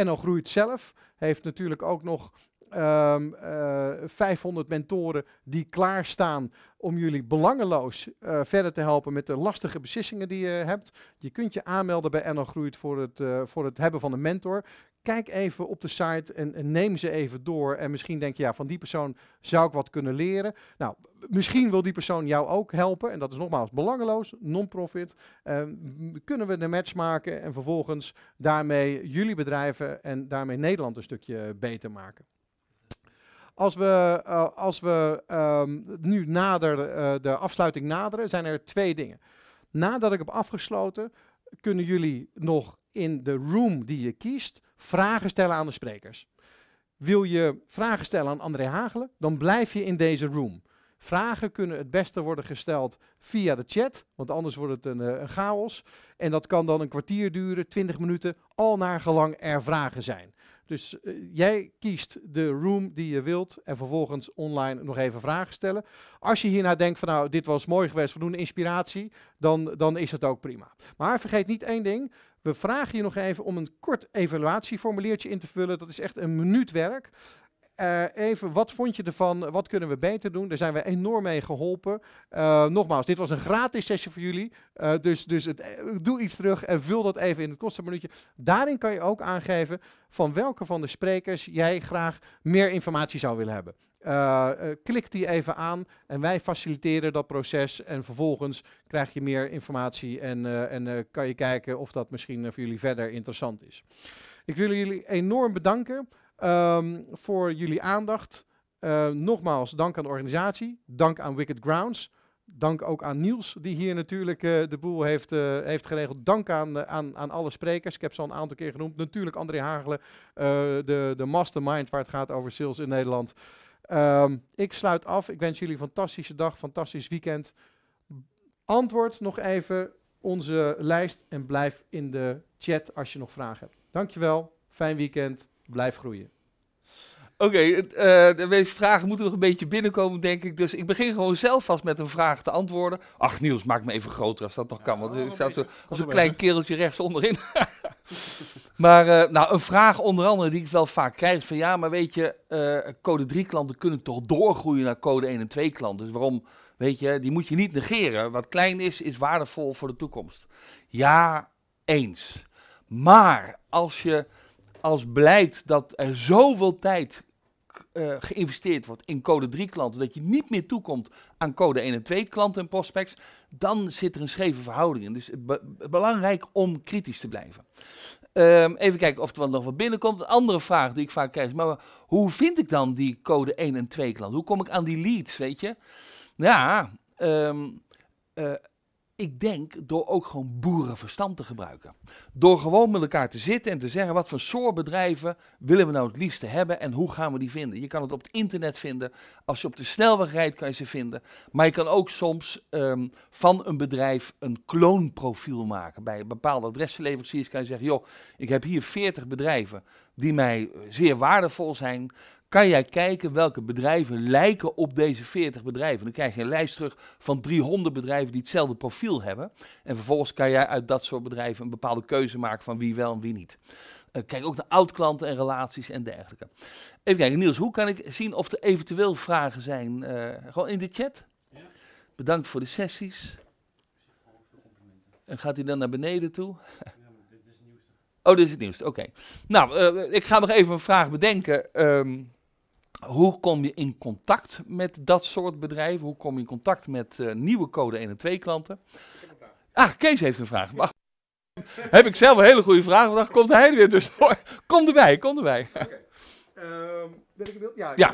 NL groeit zelf, heeft natuurlijk ook nog 500 ehm, eh, mentoren die klaarstaan om jullie belangeloos eh, verder te helpen met de lastige beslissingen die je hebt. Je kunt je aanmelden bij NL Groeit voor het, eh, voor het hebben van een mentor kijk even op de site en, neem ze even door. En misschien denk je, ja, van die persoon zou ik wat kunnen leren. Nou, misschien wil die persoon jou ook helpen. En dat is nogmaals belangeloos, non-profit. Ehm, kunnen we de match maken en vervolgens daarmee jullie bedrijven en daarmee Nederland een stukje beter maken. Als we, eh, als we ehm, nu nader, eh, de afsluiting naderen, zijn er twee dingen. Nadat ik heb afgesloten, kunnen jullie nog in de room die je kiest vragen stellen aan de sprekers. Wil je vragen stellen aan André Hagelen, dan blijf je in deze room. Vragen kunnen het beste worden gesteld via de chat, want anders wordt het een, eh, een chaos. En dat kan dan een kwartier duren, twintig minuten, al naar gelang er vragen zijn. Dus eh, jij kiest de room die je wilt en vervolgens online nog even vragen stellen. Als je hierna denkt van nou, dit was mooi geweest, voldoende inspiratie, dan, dan is het ook prima. Maar vergeet niet één ding. We vragen je nog even om een kort evaluatieformuliertje in te vullen. Dat is echt een minuut werk. Eh, even, wat vond je ervan? Wat kunnen we beter doen? Daar zijn we enorm mee geholpen. Eh, nogmaals, dit was een gratis sessie voor jullie. Eh, dus dus het, doe iets terug en vul dat even in het kostenminuutje. Daarin kan je ook aangeven van welke van de sprekers jij graag meer informatie zou willen hebben. klik die even aan en wij faciliteren dat proces. En vervolgens krijg je meer informatie en, en kan je kijken of dat misschien voor jullie verder interessant is. Ik wil jullie enorm bedanken. Ehm, voor jullie aandacht. Eh, nogmaals, dank aan de organisatie. Dank aan Wicked Grounds. Dank ook aan Niels, die hier natuurlijk eh, de boel heeft, eh, heeft geregeld. Dank aan, aan, aan alle sprekers. Ik heb ze al een aantal keer genoemd. Natuurlijk André Hagelen, de, de mastermind waar het gaat over sales in Nederland. Ehm, ik sluit af. Ik wens jullie een fantastische dag, fantastisch weekend. Antwoord nog even onze lijst en blijf in de chat als je nog vragen hebt. Dankjewel, fijn weekend. Blijf groeien. Oké, okay, uh, eh, de vragen moeten nog een beetje binnenkomen, denk ik. Dus ik begin gewoon zelf vast met een vraag te antwoorden. Ach, Niels, maak me even groter als dat nog kan. Want ik sta zo, als een klein kereltje rechts onderin. maar eh, nou, een vraag onder andere die ik wel vaak krijg van... ja, maar weet je, eh, code 3 klanten kunnen toch doorgroeien naar code 1 en 2 klanten. Dus waarom, weet je, die moet je niet negeren. Wat klein is, is waardevol voor de toekomst. Ja, eens. Maar als je als blijkt dat er zoveel tijd eh, geïnvesteerd wordt in code 3 klanten, dat je niet meer toekomt aan code 1 en 2 klanten en prospects, dan zit er een scheve verhouding in. Dus belangrijk om kritisch te blijven. Ehm, even kijken of er nog wat binnenkomt. Een andere vraag die ik vaak krijg is, maar hoe vind ik dan die code 1 en 2 klanten? Hoe kom ik aan die leads, weet je? Ja, ehm, eh, ik denk door ook gewoon boerenverstand te gebruiken. Door gewoon met elkaar te zitten en te zeggen wat voor soort bedrijven willen we nou het liefste hebben en hoe gaan we die vinden. Je kan het op het internet vinden. Als je op de snelweg rijdt kan je ze vinden. Maar je kan ook soms ehm, van een bedrijf een kloonprofiel maken. Bij bepaalde adresleveranciers kan je zeggen, joh, ik heb hier 40 bedrijven die mij eh, zeer waardevol zijn kan jij kijken welke bedrijven lijken op deze 40 bedrijven. Dan krijg je een lijst terug van 300 bedrijven die hetzelfde profiel hebben. En vervolgens kan jij uit dat soort bedrijven een bepaalde keuze maken van wie wel en wie niet. Eh, kijk ook naar oud-klanten en relaties en dergelijke. Even kijken, Niels, hoe kan ik zien of er eventueel vragen zijn? Eh, gewoon in de chat. Ja. Bedankt voor de sessies. En gaat hij dan naar beneden toe? Oh, dit is het nieuwste. Oké. Nou, eh, ik ga nog even een vraag bedenken. Um, hoe kom je in contact met dat soort bedrijven? Hoe kom je in contact met eh, nieuwe code 1 en 2 klanten? Ah, Kees heeft een vraag. Wacht. heb ik zelf een hele goede vraag, want komt hij weer tussen? Kom erbij, kom erbij. Ehm, ik Ja, ik ja.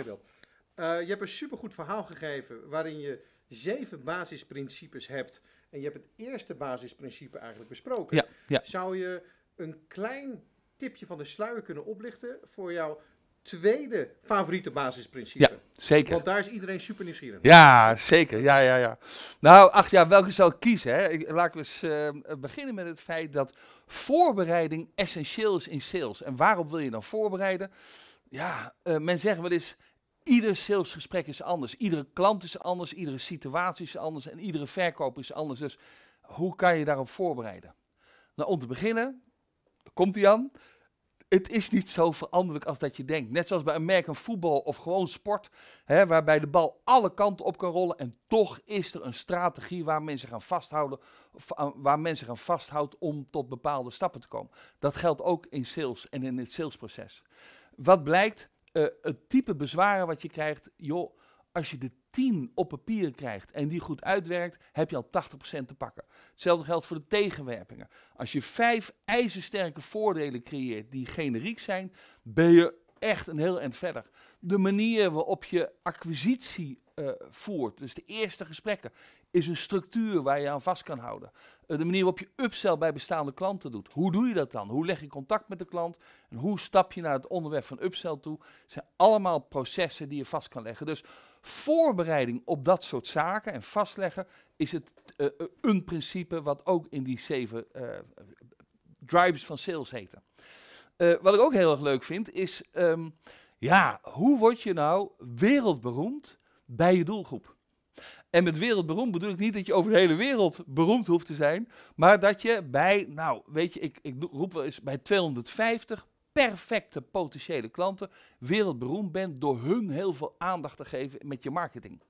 Eh, je hebt een supergoed verhaal gegeven waarin je zeven basisprincipes hebt. En je hebt het eerste basisprincipe eigenlijk besproken. ja. Zou je een klein tipje van de sluier kunnen oplichten voor jou? tweede favoriete basisprincipe. Ja, zeker. Want daar is iedereen super nieuwsgierig. Ja, zeker. Ja, ja, ja. Nou, ach ja, welke zou ik kiezen? Hè? Ik, laat ik eens eh, beginnen met het feit dat voorbereiding essentieel is in sales. En waarop wil je dan voorbereiden? Ja, eh, men zegt wel eens, ieder salesgesprek is anders. Iedere klant is anders, iedere situatie is anders en iedere verkoop is anders. Dus hoe kan je daarop voorbereiden? Nou, om te beginnen, komt hij aan het is niet zo veranderlijk als dat je denkt. Net zoals bij American voetbal of gewoon sport, hè, waarbij de bal alle kanten op kan rollen. En toch is er een strategie waar mensen gaan vasthouden, eh, waar mensen gaan vasthouden om tot bepaalde stappen te komen. Dat geldt ook in sales en in het salesproces. Wat blijkt, eh, het type bezwaren wat je krijgt, joh, als je de 10 op papier krijgt en die goed uitwerkt, heb je al 80% te pakken. Hetzelfde geldt voor de tegenwerpingen. Als je vijf ijzersterke voordelen creëert die generiek zijn, ben je echt een heel eind verder. De manier waarop je acquisitie eh, voert, dus de eerste gesprekken, is een structuur waar je aan vast kan houden. Eh, de manier waarop je upsell bij bestaande klanten doet. Hoe doe je dat dan? Hoe leg je contact met de klant? En hoe stap je naar het onderwerp van upsell toe? zijn allemaal processen die je vast kan leggen. Dus voorbereiding op dat soort zaken en vastleggen is het eh, eh, een principe wat ook in die zeven uh, drivers van sales heten. wat ik ook heel erg leuk vind is, ehm, ja, hoe word je nou wereldberoemd bij je doelgroep? En met wereldberoemd bedoel ik niet dat je over de hele wereld beroemd hoeft te zijn, maar dat je bij, nou weet je, ik, ik roep wel eens bij 250 perfecte potentiële klanten wereldberoemd bent door hun heel veel aandacht te geven met je marketing.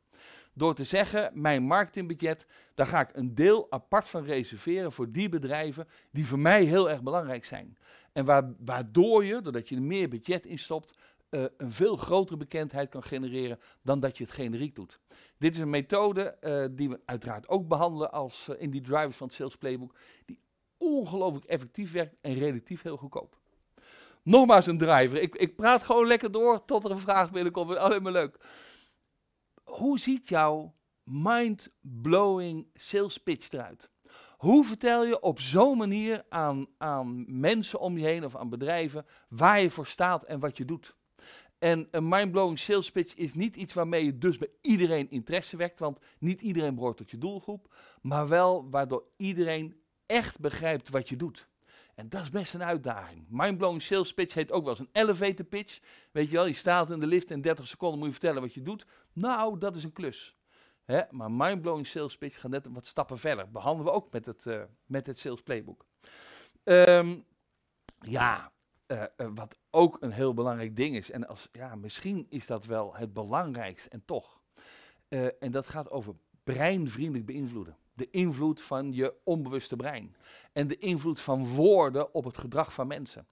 Door te zeggen, mijn marketingbudget, daar ga ik een deel apart van reserveren voor die bedrijven die voor mij heel erg belangrijk zijn. En waardoor je, doordat je er meer budget in stopt, eh, een veel grotere bekendheid kan genereren dan dat je het generiek doet. Dit is een methode eh, die we uiteraard ook behandelen als, eh, in die drivers van het Sales Playbook, die ongelooflijk effectief werkt en relatief heel goedkoop. Nogmaals een driver. Ik, ik praat gewoon lekker door tot er een vraag binnenkomt. Alleen maar leuk. Hoe ziet jouw mind-blowing sales pitch eruit? Hoe vertel je op zo'n manier aan, aan mensen om je heen of aan bedrijven waar je voor staat en wat je doet? En een mind-blowing sales pitch is niet iets waarmee je dus bij iedereen interesse wekt, want niet iedereen behoort tot je doelgroep, maar wel waardoor iedereen echt begrijpt wat je doet. En dat is best een uitdaging. Mindblowing sales pitch heet ook wel eens een elevator pitch. Weet je wel, je staat in de lift en 30 seconden moet je vertellen wat je doet. Nou, dat is een klus. Hè? Maar mindblowing sales pitch gaat net wat stappen verder. Behandelen we ook met het, eh, met het sales playbook. Ehm, ja, eh, eh, wat ook een heel belangrijk ding is. En als, ja, misschien is dat wel het belangrijkste en toch. en dat gaat over breinvriendelijk beïnvloeden de invloed van je onbewuste brein. En de invloed van woorden op het gedrag van mensen.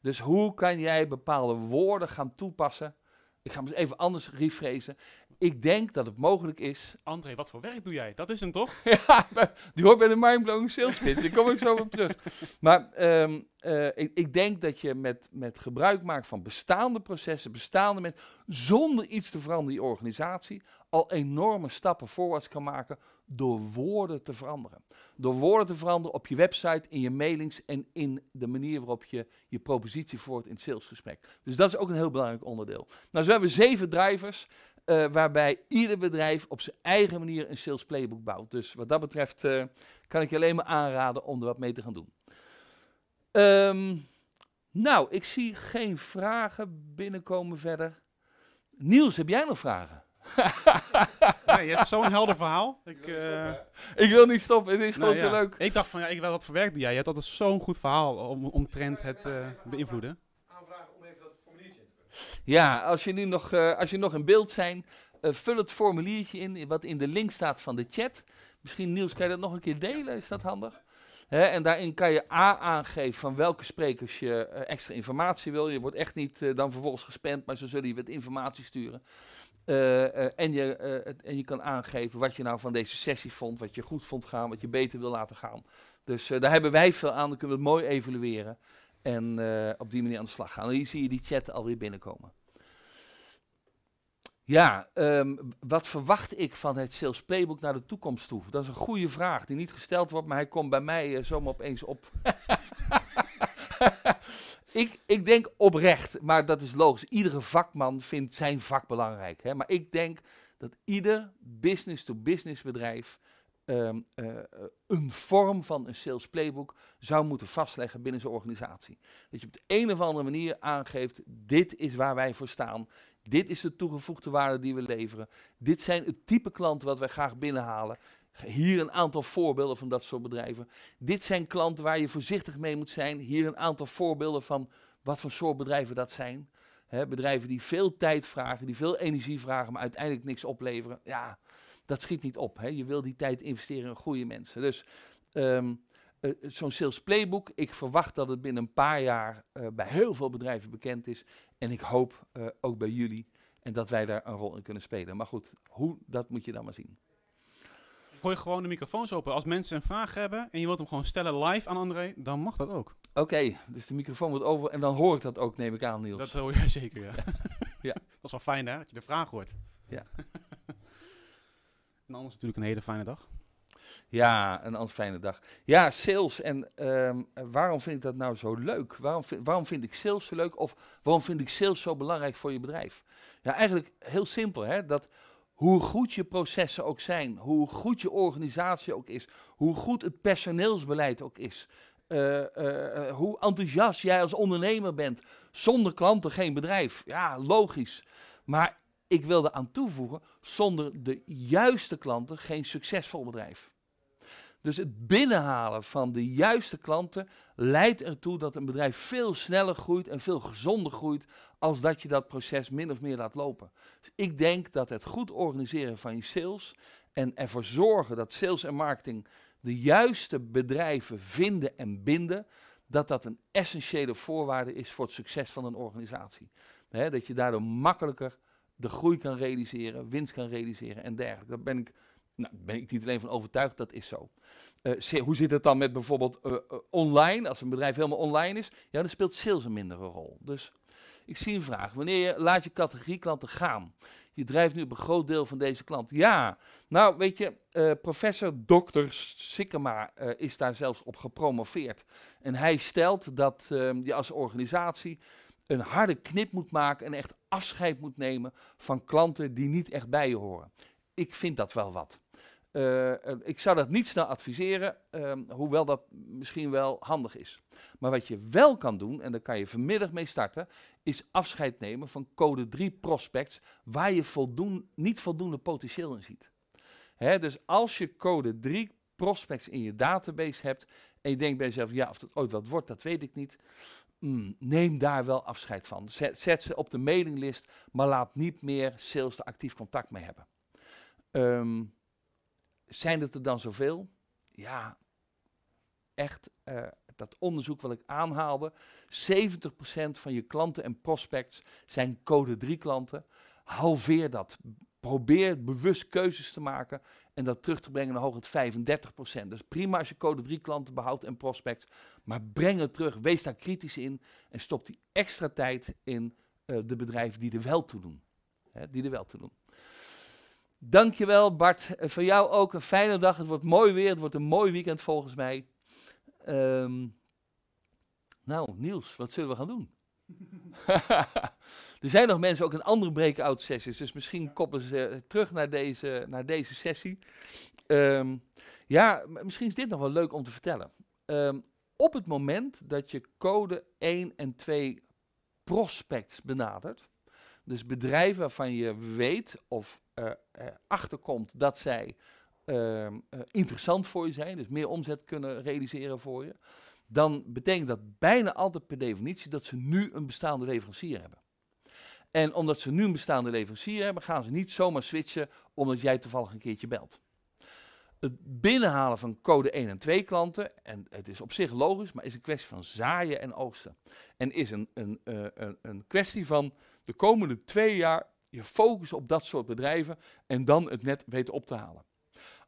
Dus hoe kan jij bepaalde woorden gaan toepassen? Ik ga hem eens even anders refrezen ik denk dat het mogelijk is. André, wat voor werk doe jij? Dat is hem toch? ja, die hoort bij de mindblowing sales pitch. Daar kom ik zo op terug. Maar ehm, eh, ik, ik, denk dat je met, met gebruik maken van bestaande processen, bestaande mensen, zonder iets te veranderen in je organisatie, al enorme stappen voorwaarts kan maken door woorden te veranderen. Door woorden te veranderen op je website, in je mailings en in de manier waarop je je propositie voert in het salesgesprek. Dus dat is ook een heel belangrijk onderdeel. Nou, zo hebben we zeven drivers. Eh, waarbij ieder bedrijf op zijn eigen manier een sales playbook bouwt. Dus wat dat betreft eh, kan ik je alleen maar aanraden om er wat mee te gaan doen. Ehm, nou, ik zie geen vragen binnenkomen verder. Niels, heb jij nog vragen? nee, je hebt zo'n helder verhaal. Ik, ik, wil niet eh, stoppen, het is nou gewoon te leuk. Ik dacht van, ja, ik, wil dat verwerken. jij? Je hebt altijd zo'n goed verhaal om, omtrent het beïnvloeden. Ja, als je nu nog, eh, als je nog in beeld zijn, eh, vul het formuliertje in wat in de link staat van de chat. Misschien Niels, kan je dat nog een keer delen? Is dat handig? en daarin kan je A aangeven van welke sprekers je eh, extra informatie wil. Je wordt echt niet dan vervolgens gespend, maar ze zullen je wat informatie sturen. en, je, en je kan aangeven wat je nou van deze sessie vond, wat je goed vond gaan, wat je beter wil laten gaan. Dus daar hebben wij veel aan, dan kunnen we het mooi evalueren en op die manier aan de slag gaan. En hier zie je die chat alweer binnenkomen. Ja, ehm, wat verwacht ik van het sales playbook naar de toekomst toe? Dat is een goede vraag die niet gesteld wordt, maar hij komt bij mij eh, zomaar opeens op. ik, ik denk oprecht, maar dat is logisch. Iedere vakman vindt zijn vak belangrijk. Hè? Maar ik denk dat ieder business-to-business bedrijf ehm, eh, een vorm van een sales playbook zou moeten vastleggen binnen zijn organisatie. Dat je op de een of andere manier aangeeft, dit is waar wij voor staan dit is de toegevoegde waarde die we leveren. Dit zijn het type klanten wat wij graag binnenhalen. Hier een aantal voorbeelden van dat soort bedrijven. Dit zijn klanten waar je voorzichtig mee moet zijn. Hier een aantal voorbeelden van wat voor soort bedrijven dat zijn. bedrijven die veel tijd vragen, die veel energie vragen, maar uiteindelijk niks opleveren. Ja, dat schiet niet op. Je wil die tijd investeren in goede mensen. Dus ehm, eh, eh, zo'n sales playbook, ik verwacht dat het binnen een paar jaar eh, bij heel veel bedrijven bekend is. En ik hoop ook bij jullie en dat wij daar een rol in kunnen spelen. Maar goed, hoe, dat moet je dan maar zien. Gooi gewoon de microfoons open. Als mensen een vraag hebben en je wilt hem gewoon stellen live aan André, dan mag dat ook. Oké, dus de microfoon wordt over en dan hoor ik dat ook, neem ik aan, Niels. Dat hoor je zeker, ja. ja. ja. Dat is wel fijn, hè, dat je de vraag hoort. Ja. en anders natuurlijk een hele fijne dag. Ja, een fijne dag. Ja, sales. En ehm, waarom vind ik dat nou zo leuk? Waarom, vind, waarom vind ik sales zo leuk? Of waarom vind ik sales zo belangrijk voor je bedrijf? Ja, eigenlijk heel simpel. Hè? Dat hoe goed je processen ook zijn, hoe goed je organisatie ook is, hoe goed het personeelsbeleid ook is, eh, eh, eh, hoe enthousiast jij als ondernemer bent. Zonder klanten geen bedrijf. Ja, logisch. Maar ik wilde aan toevoegen, zonder de juiste klanten geen succesvol bedrijf. Dus het binnenhalen van de juiste klanten leidt ertoe dat een bedrijf veel sneller groeit en veel gezonder groeit als dat je dat proces min of meer laat lopen. Dus ik denk dat het goed organiseren van je sales en ervoor zorgen dat sales en marketing de juiste bedrijven vinden en binden, dat dat een essentiële voorwaarde is voor het succes van een organisatie. dat je daardoor makkelijker de groei kan realiseren, winst kan realiseren en dergelijke. Daar ben ik nou, daar ben ik niet alleen van overtuigd, dat is zo. Eh, hoe zit het dan met bijvoorbeeld eh, eh, online? Als een bedrijf helemaal online is, ja, dan speelt sales een mindere rol. Dus ik zie een vraag. Wanneer je laat je categorie klanten gaan? Je drijft nu op een groot deel van deze klant. Ja, nou weet je, professor Dr. Sikkema is daar zelfs op gepromoveerd. En hij stelt dat ehm, je als organisatie een harde knip moet maken en echt afscheid moet nemen van klanten die niet echt bij je horen. Ik vind dat wel wat. Eh, eh, ik zou dat niet snel adviseren, ehm, hoewel dat misschien wel handig is. Maar wat je wel kan doen, en daar kan je vanmiddag mee starten, is afscheid nemen van code 3 prospects waar je niet voldoende potentieel in ziet. Hè, dus als je code 3 prospects in je database hebt en je denkt bij jezelf, ja, of dat ooit wat wordt, dat weet ik niet. Mm, neem daar wel afscheid van. Zet, ze op de mailinglist, maar laat niet meer sales er actief contact mee hebben. Um, zijn het er dan zoveel? Ja, echt eh, dat onderzoek wat ik aanhaalde. 70% van je klanten en prospects zijn code 3 klanten. Halveer dat. Probeer bewust keuzes te maken en dat terug te brengen naar hoger 35%. Dus prima als je code 3 klanten behoudt en prospects, maar breng het terug, wees daar kritisch in en stop die extra tijd in eh, de bedrijven die er wel toe doen. Hè, die er wel toe doen. Dankjewel Bart. Eh, voor jou ook een fijne dag. Het wordt mooi weer. Het wordt een mooi weekend volgens mij. Ehm, nou, Niels, wat zullen we gaan doen? er zijn nog mensen ook in andere breakout sessies. Dus misschien koppelen ze eh, terug naar deze, naar deze sessie. Ehm, ja, misschien is dit nog wel leuk om te vertellen. Ehm, op het moment dat je code 1 en 2 prospects benadert. Dus bedrijven waarvan je weet of eh, eh, achterkomt dat zij ehm, eh, interessant voor je zijn, dus meer omzet kunnen realiseren voor je, dan betekent dat bijna altijd per definitie dat ze nu een bestaande leverancier hebben. En omdat ze nu een bestaande leverancier hebben, gaan ze niet zomaar switchen omdat jij toevallig een keertje belt. Het binnenhalen van code 1 en 2 klanten, en het is op zich logisch, maar is een kwestie van zaaien en oogsten. En is een, een, een, een kwestie van de komende twee jaar je focus op dat soort bedrijven en dan het net weten op te halen.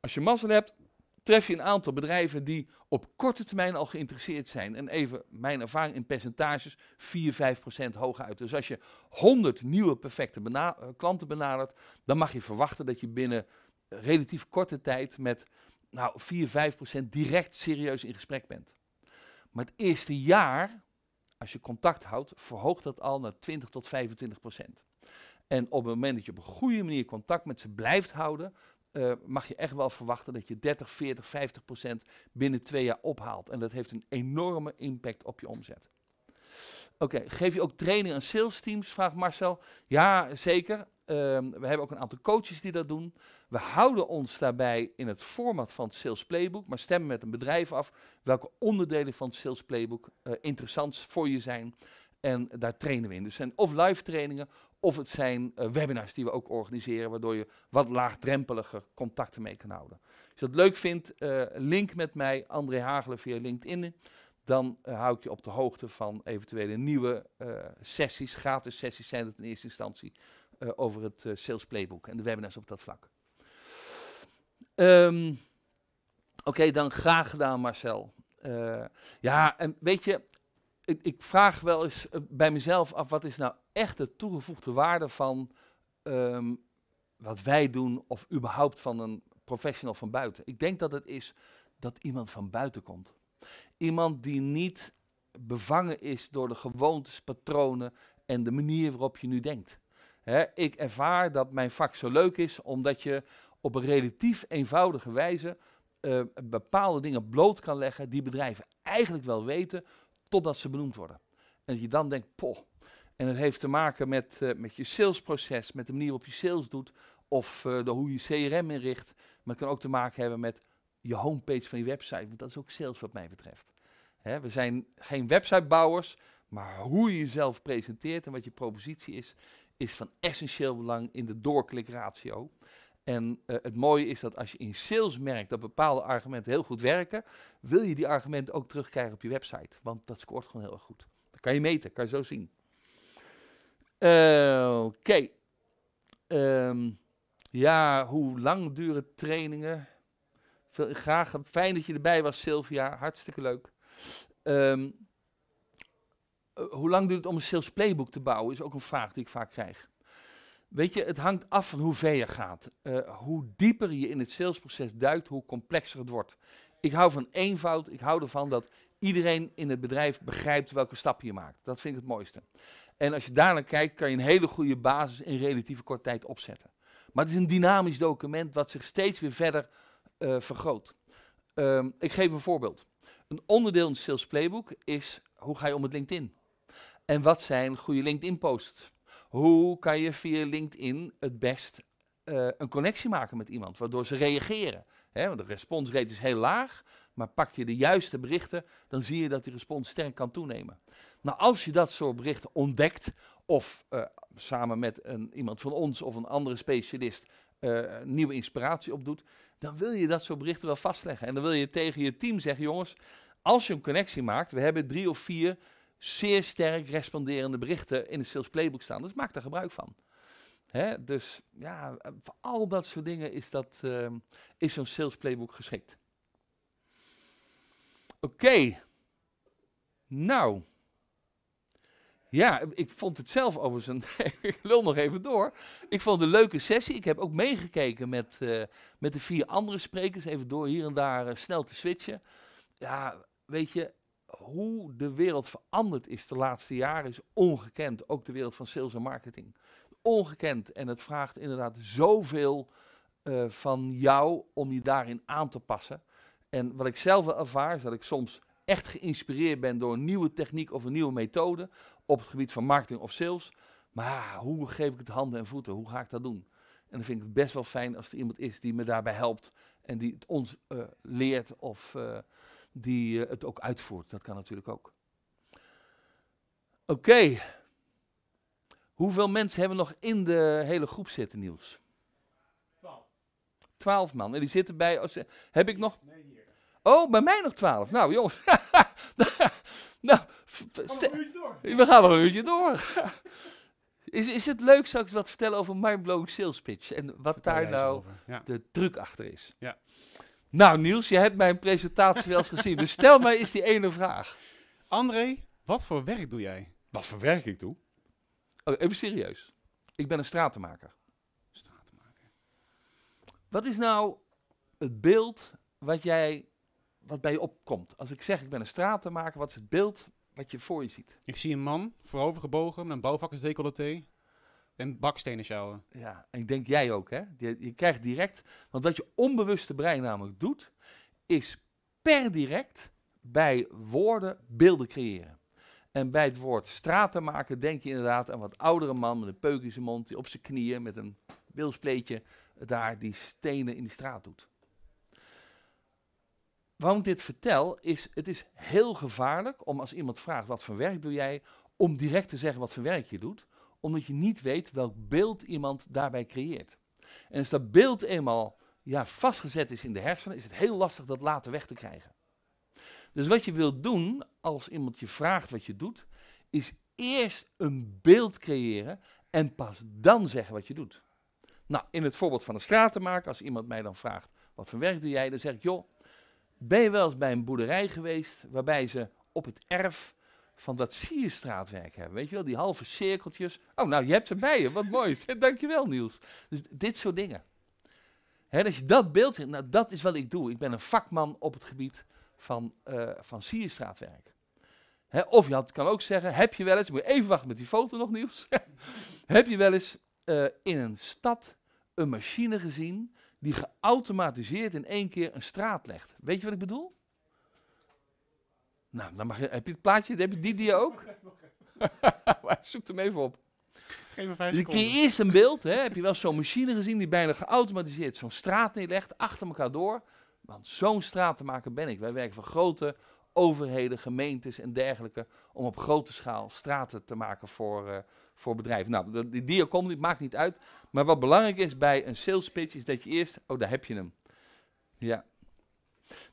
Als je mazzel hebt, tref je een aantal bedrijven die op korte termijn al geïnteresseerd zijn. En even mijn ervaring in percentages, 4, 5 procent uit. Dus als je 100 nieuwe perfecte eh, klanten benadert, dan mag je verwachten dat je binnen eh, relatief korte tijd met nou, 4, 5 procent direct serieus in gesprek bent. Maar het eerste jaar, als je contact houdt, verhoogt dat al naar 20 tot 25 en op het moment dat je op een goede manier contact met ze blijft houden, eh, mag je echt wel verwachten dat je 30, 40, 50 procent binnen twee jaar ophaalt. En dat heeft een enorme impact op je omzet. Oké, geef je ook training aan sales teams? Vraagt Marcel. Ja, zeker. Ehm, we hebben ook een aantal coaches die dat doen. We houden ons daarbij in het format van het Sales Playbook, maar stemmen met een bedrijf af welke onderdelen van het Sales Playbook uh, interessant voor je zijn. En daar trainen we in. Dus zijn of live trainingen of het zijn eh, webinars die we ook organiseren, waardoor je wat laagdrempeliger contacten mee kan houden. Als je dat leuk vindt, eh, link met mij, André Hagelen via LinkedIn. Dan eh, hou ik je op de hoogte van eventuele nieuwe sessies. Gratis sessies zijn het in eerste instantie over het Sales Playbook en de webinars op dat vlak. Ehm, oké, dan graag gedaan Marcel. ja, en weet je, ik, ik, vraag wel eens eh, bij mezelf af, wat is nou echt de toegevoegde waarde van ehm, wat wij doen of überhaupt van een professional van buiten? Ik denk dat het is dat iemand van buiten komt. Iemand die niet bevangen is door de gewoontes, patronen en de manier waarop je nu denkt. ik ervaar dat mijn vak zo leuk is omdat je op een relatief eenvoudige wijze eh, bepaalde dingen bloot kan leggen die bedrijven eigenlijk wel weten, totdat ze benoemd worden. En je dan denkt, poh. En het heeft te maken met, eh, met je salesproces, met de manier waarop je sales doet, of eh, de, hoe je CRM inricht. Maar het kan ook te maken hebben met je homepage van je website, want dat is ook sales wat mij betreft. Hè, we zijn geen websitebouwers, maar hoe je jezelf presenteert en wat je propositie is, is van essentieel belang in de doorklikratio. En eh, het mooie is dat als je in sales merkt dat bepaalde argumenten heel goed werken, wil je die argumenten ook terugkrijgen op je website. Want dat scoort gewoon heel erg goed. Dat kan je meten, kan je zo zien. Eh, oké. Ehm, ja, hoe lang duren trainingen? Veel, graag, fijn dat je erbij was, Sylvia. Hartstikke leuk. Ehm, eh, hoe lang duurt het om een sales playbook te bouwen? Is ook een vraag die ik vaak krijg. Weet je, het hangt af van hoe ver je gaat. Eh, hoe dieper je in het salesproces duikt, hoe complexer het wordt. Ik hou van eenvoud. Ik hou ervan dat iedereen in het bedrijf begrijpt welke stap je maakt. Dat vind ik het mooiste. En als je daarnaar kijkt, kan je een hele goede basis in relatieve korte tijd opzetten. Maar het is een dynamisch document wat zich steeds weer verder eh, vergroot. Ehm, ik geef een voorbeeld. Een onderdeel in het Sales Playbook is hoe ga je om met LinkedIn? En wat zijn goede LinkedIn-posts? hoe kan je via LinkedIn het best eh, een connectie maken met iemand, waardoor ze reageren. Hè? Want de responsrate is heel laag, maar pak je de juiste berichten, dan zie je dat die respons sterk kan toenemen. Nou, als je dat soort berichten ontdekt, of eh, samen met een, iemand van ons of een andere specialist eh, nieuwe inspiratie opdoet, dan wil je dat soort berichten wel vastleggen. En dan wil je tegen je team zeggen, jongens, als je een connectie maakt, we hebben drie of vier zeer sterk responderende berichten in de Sales Playbook staan. Dus maak daar gebruik van. Hè? Dus ja, voor al dat soort dingen is, dat, ehm, is zo'n Sales Playbook geschikt. Oké. Nou. Ja, ik vond het zelf overigens een. ik lul nog even door. Ik vond het een leuke sessie. Ik heb ook meegekeken met, eh, met de vier andere sprekers. Even door hier en daar eh, snel te switchen. Ja, weet je, hoe de wereld veranderd is de laatste jaren is ongekend. Ook de wereld van sales en marketing. Ongekend. En het vraagt inderdaad zoveel eh, van jou om je daarin aan te passen. En wat ik zelf ervaar is dat ik soms echt geïnspireerd ben door een nieuwe techniek of een nieuwe methode op het gebied van marketing of sales. Maar hoe geef ik het handen en voeten? Hoe ga ik dat doen? En dan vind ik het best wel fijn als er iemand is die me daarbij helpt en die het ons eh, leert of eh, die eh, het ook uitvoert. Dat kan natuurlijk ook. Oké. Hoeveel mensen hebben we nog in de hele groep zitten, Niels? Twaalf. Twaalf man. En die zitten bij. Oh, heb ik nog. Nee, hier. Oh, bij mij nog twaalf. Nou, jongens. nou, we gaan nog een uurtje door. Is, is het leuk ik wat vertellen over mindblowing sales pitch en wat daar nou de truc achter is? Ja. Nou Niels, je hebt mijn presentatie wel eens gezien, dus stel mij eens die ene vraag. André, wat voor werk doe jij? Wat voor werk ik doe? Oh, even serieus. Ik ben een stratenmaker. Stratenmaker. Wat is nou het beeld wat, jij, wat bij je opkomt? Als ik zeg ik ben een stratenmaker, wat is het beeld wat je voor je ziet? Ik zie een man voorovergebogen met een bouwvakkersdecolleté. En bakstenen sjouwen. Ja, en ik denk jij ook, hè? Je, je krijgt direct, want wat je onbewuste brein namelijk doet, is per direct bij woorden beelden creëren. En bij het woord straten maken denk je inderdaad aan wat oudere man met een peuk in zijn mond, die op zijn knieën met een wilspleetje daar die stenen in die straat doet. Waarom ik dit vertel, is het is heel gevaarlijk om als iemand vraagt wat voor werk doe jij, om direct te zeggen wat voor werk je doet omdat je niet weet welk beeld iemand daarbij creëert. En als dat beeld eenmaal ja, vastgezet is in de hersenen, is het heel lastig dat later weg te krijgen. Dus wat je wilt doen als iemand je vraagt wat je doet, is eerst een beeld creëren en pas dan zeggen wat je doet. Nou, in het voorbeeld van de stratenmaker, als iemand mij dan vraagt, wat voor werk doe jij? Dan zeg ik, joh, ben je wel eens bij een boerderij geweest waarbij ze op het erf van dat sierstraatwerk hebben. Weet je wel, die halve cirkeltjes. Oh, nou, je hebt ze bij je. Wat mooi. Dankjewel, Niels. Dus dit soort dingen. Hè, als je dat beeld ziet, nou, dat is wat ik doe. Ik ben een vakman op het gebied van, eh, van sierstraatwerk. Hè, of je had, kan ook zeggen, heb je wel eens... Moet je even wachten met die foto nog, Niels. heb je wel eens eh, in een stad een machine gezien... die geautomatiseerd in één keer een straat legt? Weet je wat ik bedoel? Nou, dan mag je, heb je het plaatje, heb je die die ook? zoek hem even op. Geef vijf je seconden. Je eerst een beeld, hè, heb je wel zo'n machine gezien die bijna geautomatiseerd zo'n straat neerlegt, achter elkaar door. Want zo'n straat te maken ben ik. Wij werken voor grote overheden, gemeentes en dergelijke, om op grote schaal straten te maken voor, eh, voor bedrijven. Nou, die die komt niet, maakt niet uit. Maar wat belangrijk is bij een sales pitch, is dat je eerst, oh daar heb je hem. Ja,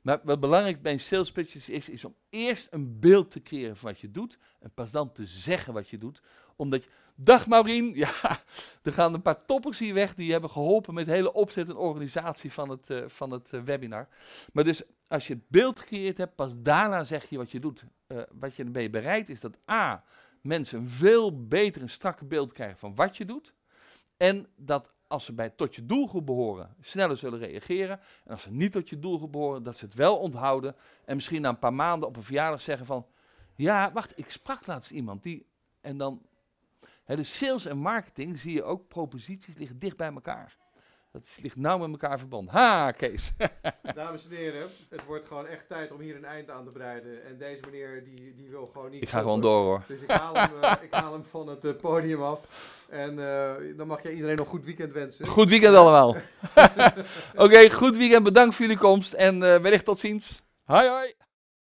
maar wat belangrijk bij een sales pitch is, is om eerst een beeld te creëren van wat je doet. En pas dan te zeggen wat je doet. Omdat je, dag Maureen, ja, er gaan een paar toppers hier weg die hebben geholpen met de hele opzet en organisatie van het, eh, van het eh, webinar. Maar dus als je het beeld gecreëerd hebt, pas daarna zeg je wat je doet. Eh, wat je ermee bereikt is dat A, mensen een veel beter en strakker beeld krijgen van wat je doet. En dat als ze bij, tot je doelgroep behoren, sneller zullen reageren. En als ze niet tot je doelgroep behoren, dat ze het wel onthouden. En misschien na een paar maanden op een verjaardag zeggen van... Ja, wacht, ik sprak laatst iemand die... En dan... Hè, dus sales en marketing zie je ook, proposities liggen dicht bij elkaar. Dat ligt nauw met elkaar verbonden. Ha, Kees. Dames en heren, het wordt gewoon echt tijd om hier een eind aan te breiden. En deze meneer, die, die wil gewoon niet... Ik ga gewoon door, hoor. Dus ik haal hem, eh, ik haal hem van het eh, podium af. En eh, dan mag je iedereen nog goed weekend wensen. Goed weekend allemaal. Oké, goed weekend. Bedankt voor jullie komst. En wellicht tot ziens. Hoi, hoi.